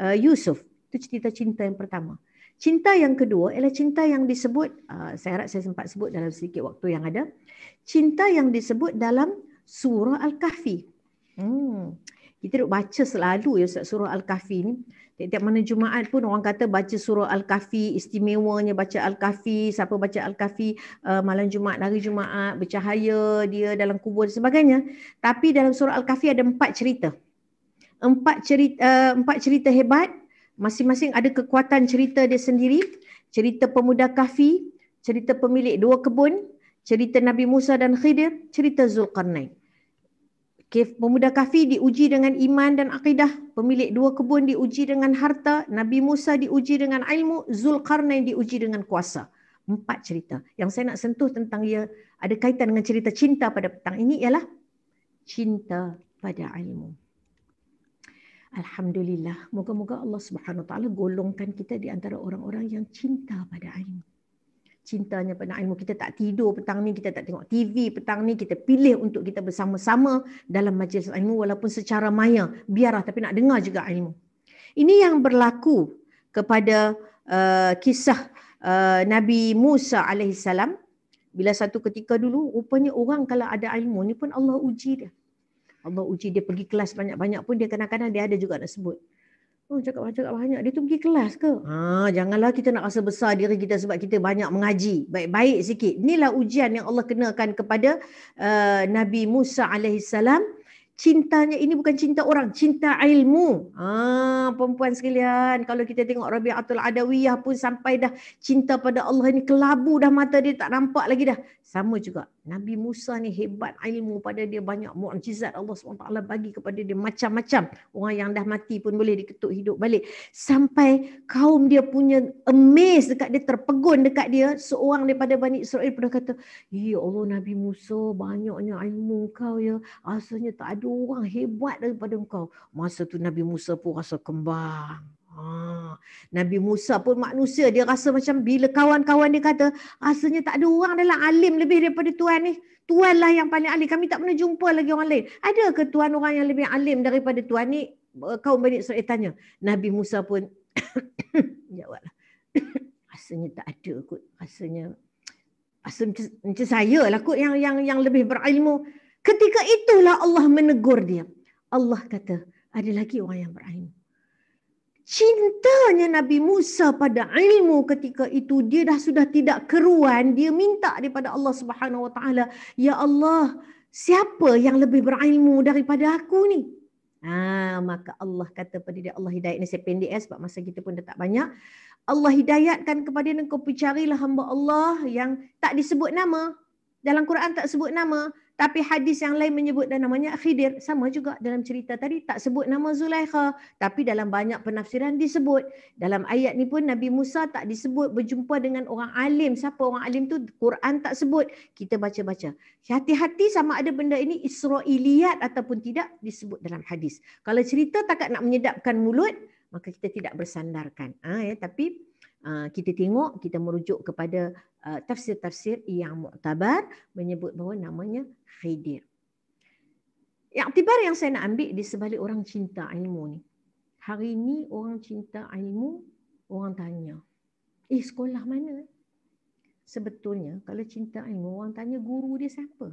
uh, Yusuf. Itu cerita cinta yang pertama. Cinta yang kedua ialah cinta yang disebut, uh, saya harap saya sempat sebut dalam sedikit waktu yang ada. Cinta yang disebut dalam surah Al-Kahfi. Hmm. Kita duk baca selalu ya surah Al-Kahfi ni. Tiap-tiap mana Jumaat pun orang kata baca surah Al-Kahfi, istimewanya baca Al-Kahfi, siapa baca Al-Kahfi uh, malam Jumaat, hari Jumaat, bercahaya dia dalam kubur dan sebagainya. Tapi dalam surah Al-Kahfi ada empat cerita. Empat cerita, uh, eh, empat cerita hebat, masing-masing ada kekuatan cerita dia sendiri. Cerita pemuda kahfi, cerita pemilik dua kebun, cerita Nabi Musa dan Khidir, cerita Zulkarnain. Okay, pemuda kafi diuji dengan iman dan akidah. Pemilik dua kebun diuji dengan harta. Nabi Musa diuji dengan ilmu. Zulkarnain diuji dengan kuasa. Empat cerita. Yang saya nak sentuh tentang ia ada kaitan dengan cerita cinta pada petang ini ialah cinta pada ilmu. Alhamdulillah. Moga-moga Allah Subhanahu Taala golongkan kita di antara orang-orang yang cinta pada ilmu cintanya pada ilmu. Kita tak tidur petang ni, kita tak tengok TV petang ni, kita pilih untuk kita bersama-sama dalam majlis ilmu walaupun secara maya. Biarlah tapi nak dengar juga ilmu. Ini yang berlaku kepada uh, kisah uh, Nabi Musa alaihissalam. Bila satu ketika dulu, rupanya orang kalau ada ilmu ni pun Allah uji dia. Allah uji dia pergi kelas banyak-banyak pun dia kadang-kadang dia ada juga nak sebut. Oh, cakap, cakap banyak. Dia tu pergi kelas ke? Ha, janganlah kita nak rasa besar diri kita sebab kita banyak mengaji. Baik-baik sikit. Inilah ujian yang Allah kenakan kepada uh, Nabi Musa alaihissalam. Cintanya ini bukan cinta orang, cinta ilmu. Ah, ha, perempuan sekalian, kalau kita tengok Rabi'atul Adawiyah pun sampai dah cinta pada Allah ini kelabu dah mata dia tak nampak lagi dah. Sama juga Nabi Musa ni hebat ilmu pada dia banyak mukjizat Allah SWT bagi kepada dia macam-macam. Orang yang dah mati pun boleh diketuk hidup balik. Sampai kaum dia punya amazed dekat dia, terpegun dekat dia. Seorang daripada Bani Israel pernah kata, Ya Allah Nabi Musa banyaknya ilmu kau ya. Asalnya tak ada orang hebat daripada kau. Masa tu Nabi Musa pun rasa kembang. Ah, Nabi Musa pun manusia dia rasa macam bila kawan-kawan dia kata rasanya tak ada orang dalam alim lebih daripada tuan ni. Tuan lah yang paling alim. Kami tak pernah jumpa lagi orang lain. Ada ke tuan orang yang lebih alim daripada tuan ni? Eh, Kau banyak Israel tanya. Nabi Musa pun [COUGHS] jawablah. [COUGHS] rasanya tak ada kot. Rasanya rasa macam, macam saya lah kot yang, yang, yang lebih berilmu. Ketika itulah Allah menegur dia. Allah kata ada lagi orang yang berilmu cintanya Nabi Musa pada ilmu ketika itu dia dah sudah tidak keruan dia minta daripada Allah Subhanahu Wa Taala ya Allah siapa yang lebih berilmu daripada aku ni ha, maka Allah kata pada dia Allah hidayat ni saya pendek eh, sebab masa kita pun dah tak banyak Allah hidayatkan kepada dia kau carilah hamba Allah yang tak disebut nama dalam Quran tak sebut nama tapi hadis yang lain menyebut dan namanya Khidir sama juga dalam cerita tadi tak sebut nama Zulaikha tapi dalam banyak penafsiran disebut. Dalam ayat ni pun Nabi Musa tak disebut berjumpa dengan orang alim. Siapa orang alim tu? Quran tak sebut. Kita baca-baca. Hati-hati sama ada benda ini Israiliyat ataupun tidak disebut dalam hadis. Kalau cerita takat nak menyedapkan mulut maka kita tidak bersandarkan. Ah ha, ya tapi Ah, kita tengok kita merujuk kepada ah, tafsir-tafsir uh, yang muktabar menyebut bahawa namanya Khidir. Yang tibar yang saya nak ambil di sebalik orang cinta ilmu ni. Hari ini orang cinta ilmu orang tanya, "Eh, sekolah mana?" Sebetulnya kalau cinta ilmu orang tanya guru dia siapa?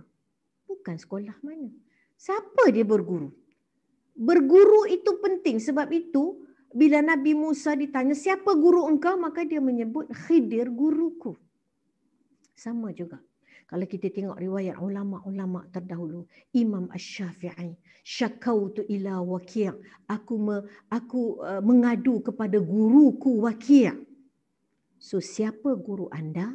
Bukan sekolah mana. Siapa dia berguru? Berguru itu penting sebab itu bila Nabi Musa ditanya siapa guru engkau maka dia menyebut Khidir guruku. Sama juga. Kalau kita tengok riwayat ulama-ulama terdahulu, Imam Asy-Syafi'i, syakautu ila Waqi', aku me, aku uh, mengadu kepada guruku Waqi'. So siapa guru anda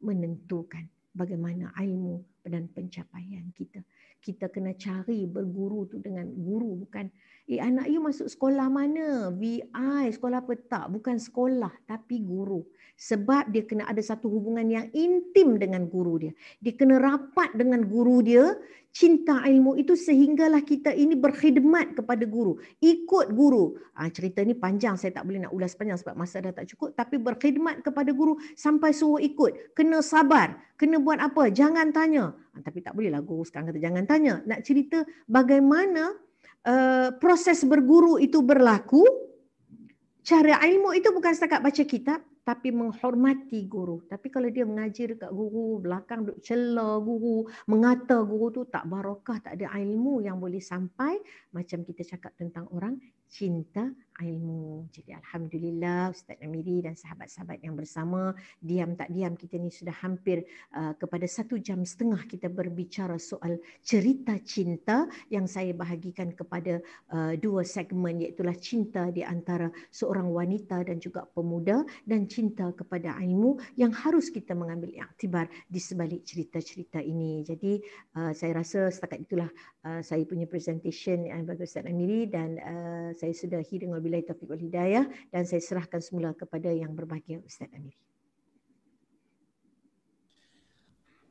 menentukan bagaimana ilmu dan pencapaian kita. Kita kena cari berguru tu dengan guru bukan eh anak you masuk sekolah mana? VI, sekolah apa? Tak, bukan sekolah tapi guru. Sebab dia kena ada satu hubungan yang intim dengan guru dia. Dia kena rapat dengan guru dia, cinta ilmu itu sehinggalah kita ini berkhidmat kepada guru. Ikut guru. Ha, cerita ni panjang, saya tak boleh nak ulas panjang sebab masa dah tak cukup. Tapi berkhidmat kepada guru sampai suruh ikut. Kena sabar. Kena buat apa? Jangan tanya. Ha, tapi tak bolehlah guru sekarang kata jangan tanya. Nak cerita bagaimana Eh, proses berguru itu berlaku, cara ilmu itu bukan setakat baca kitab, tapi menghormati guru. Tapi kalau dia mengajar dekat guru, belakang duduk celah guru, mengata guru tu tak barokah, tak ada ilmu yang boleh sampai. Macam kita cakap tentang orang cinta ilmu. Jadi alhamdulillah Ustaz Amiri dan sahabat-sahabat yang bersama diam tak diam kita ni sudah hampir uh, kepada satu jam setengah kita berbicara soal cerita cinta yang saya bahagikan kepada uh, dua segmen iaitu cinta di antara seorang wanita dan juga pemuda dan cinta kepada ilmu yang harus kita mengambil iktibar di sebalik cerita-cerita ini. Jadi uh, saya rasa setakat itulah uh, saya punya presentation yang bagi Ustaz Amiri dan uh, saya sudahi dengan wabillahi taufiq wal hidayah dan saya serahkan semula kepada yang berbahagia Ustaz Amir.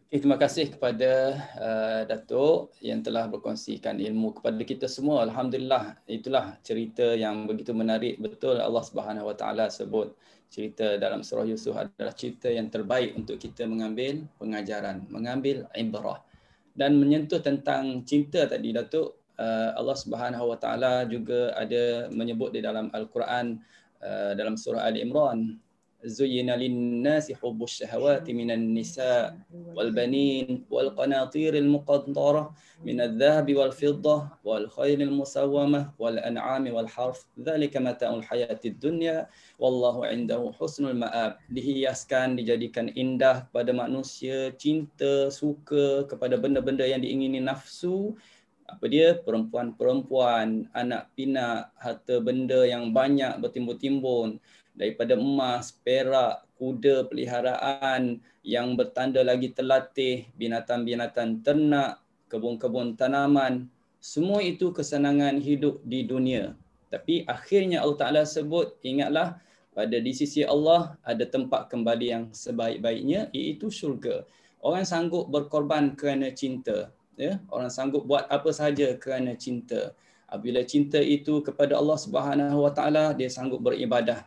Okay, terima kasih kepada uh, Datuk yang telah berkongsikan ilmu kepada kita semua. Alhamdulillah itulah cerita yang begitu menarik. Betul Allah Subhanahu Wa Taala sebut cerita dalam surah Yusuf adalah cerita yang terbaik untuk kita mengambil pengajaran, mengambil ibrah dan menyentuh tentang cinta tadi Datuk Eh, Allah Subhanahu Wa Taala juga ada menyebut di dalam Al-Quran eh, dalam surah Ali Imran Zuyina lin-nasi hubbus syahawati minan nisa wal banin wal qanatiril muqaddara min adh-dhahabi wal fiddah wal khayril musawwamah wal an'ami wal harf dhalika mata'ul hayatid dunya wallahu 'indahu husnul ma'ab dihiaskan dijadikan indah kepada manusia cinta suka kepada benda-benda yang diingini nafsu apa dia perempuan-perempuan anak pinak harta benda yang banyak bertimbun-timbun daripada emas, perak, kuda peliharaan yang bertanda lagi terlatih, binatang-binatang ternak, kebun-kebun tanaman, semua itu kesenangan hidup di dunia. Tapi akhirnya Allah Ta'ala sebut, ingatlah pada di sisi Allah ada tempat kembali yang sebaik-baiknya iaitu syurga. Orang sanggup berkorban kerana cinta, ya orang sanggup buat apa sahaja kerana cinta apabila cinta itu kepada Allah Subhanahu Wa Taala dia sanggup beribadah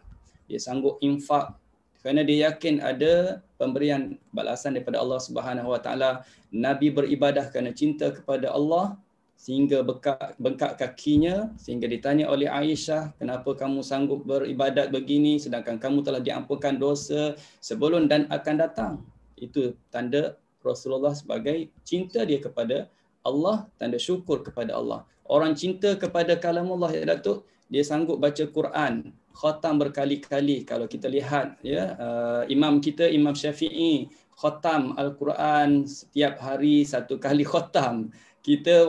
dia sanggup infak kerana dia yakin ada pemberian balasan daripada Allah Subhanahu Wa Taala nabi beribadah kerana cinta kepada Allah sehingga bekak, bengkak kakinya sehingga ditanya oleh Aisyah kenapa kamu sanggup beribadat begini sedangkan kamu telah diampunkan dosa sebelum dan akan datang itu tanda Rasulullah sebagai cinta dia kepada Allah, tanda syukur kepada Allah. Orang cinta kepada kalamullah ya Datuk, dia sanggup baca Quran khatam berkali-kali. Kalau kita lihat ya, uh, imam kita Imam Syafi'i khatam Al-Quran setiap hari satu kali khatam. Kita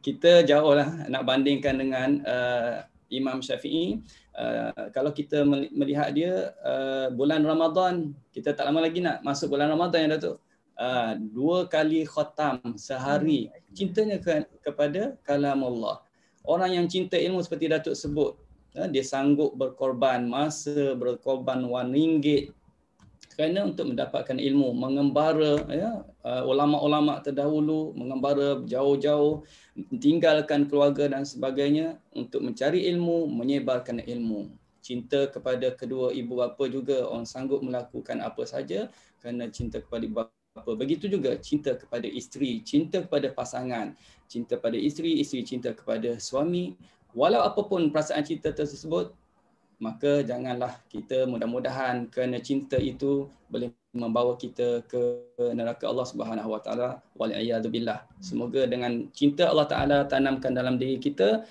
kita jauh lah nak bandingkan dengan uh, Imam Syafi'i. Uh, kalau kita melihat dia uh, bulan Ramadan, kita tak lama lagi nak masuk bulan Ramadan ya Datuk. Ah, dua kali khatam sehari hmm. cintanya ke, kepada kalam Allah orang yang cinta ilmu seperti Datuk sebut uh, dia sanggup berkorban masa berkorban wang ringgit kerana untuk mendapatkan ilmu mengembara ya uh, ulama-ulama terdahulu mengembara jauh-jauh tinggalkan keluarga dan sebagainya untuk mencari ilmu menyebarkan ilmu cinta kepada kedua ibu bapa juga orang sanggup melakukan apa saja kerana cinta kepada ibu apa. Begitu juga cinta kepada isteri, cinta kepada pasangan, cinta kepada isteri, isteri cinta kepada suami. Walau apapun perasaan cinta tersebut, maka janganlah kita mudah-mudahan kerana cinta itu boleh membawa kita ke neraka Allah Subhanahu Wa Taala wal billah. Semoga dengan cinta Allah Taala tanamkan dalam diri kita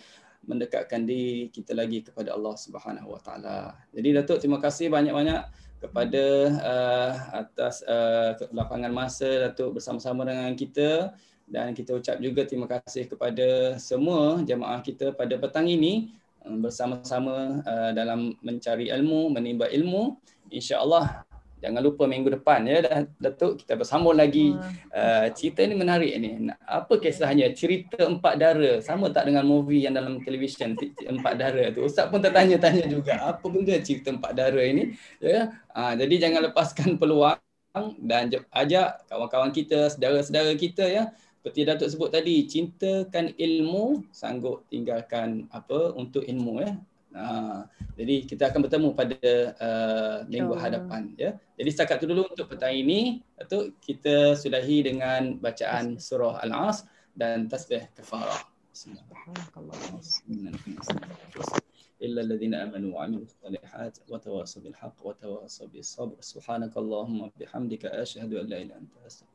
mendekatkan diri kita lagi kepada Allah Subhanahu Wa Taala. Jadi Datuk terima kasih banyak-banyak kepada uh, atas uh, lapangan masa Datuk bersama-sama dengan kita dan kita ucap juga terima kasih kepada semua jemaah kita pada petang ini uh, bersama-sama uh, dalam mencari ilmu, menimba ilmu. insya Allah jangan lupa minggu depan ya Datuk kita bersambung lagi ah. uh, cerita ini menarik ni apa kisahnya cerita empat dara sama tak dengan movie yang dalam televisyen [LAUGHS] empat dara tu ustaz pun tertanya-tanya juga apa benda cerita empat dara ini ya uh, jadi jangan lepaskan [LAUGHS] peluang dan ajak kawan-kawan kita saudara-saudara kita ya seperti Datuk sebut tadi cintakan ilmu sanggup tinggalkan apa untuk ilmu ya Ha, jadi kita akan bertemu pada uh, minggu oh. hadapan ya. Jadi setakat itu dulu untuk petang ini atau kita sudahi dengan bacaan surah Al-As dan tasbih kafarah. إلا الذين آمنوا وعملوا الصالحات وتواصوا بالحق وتواصوا بالصبر سبحانك اللهم وبحمدك أشهد أن لا إله إلا أنت أستغفرك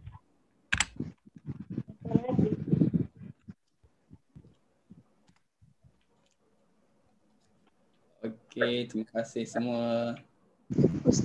Okay, terima kasih semua.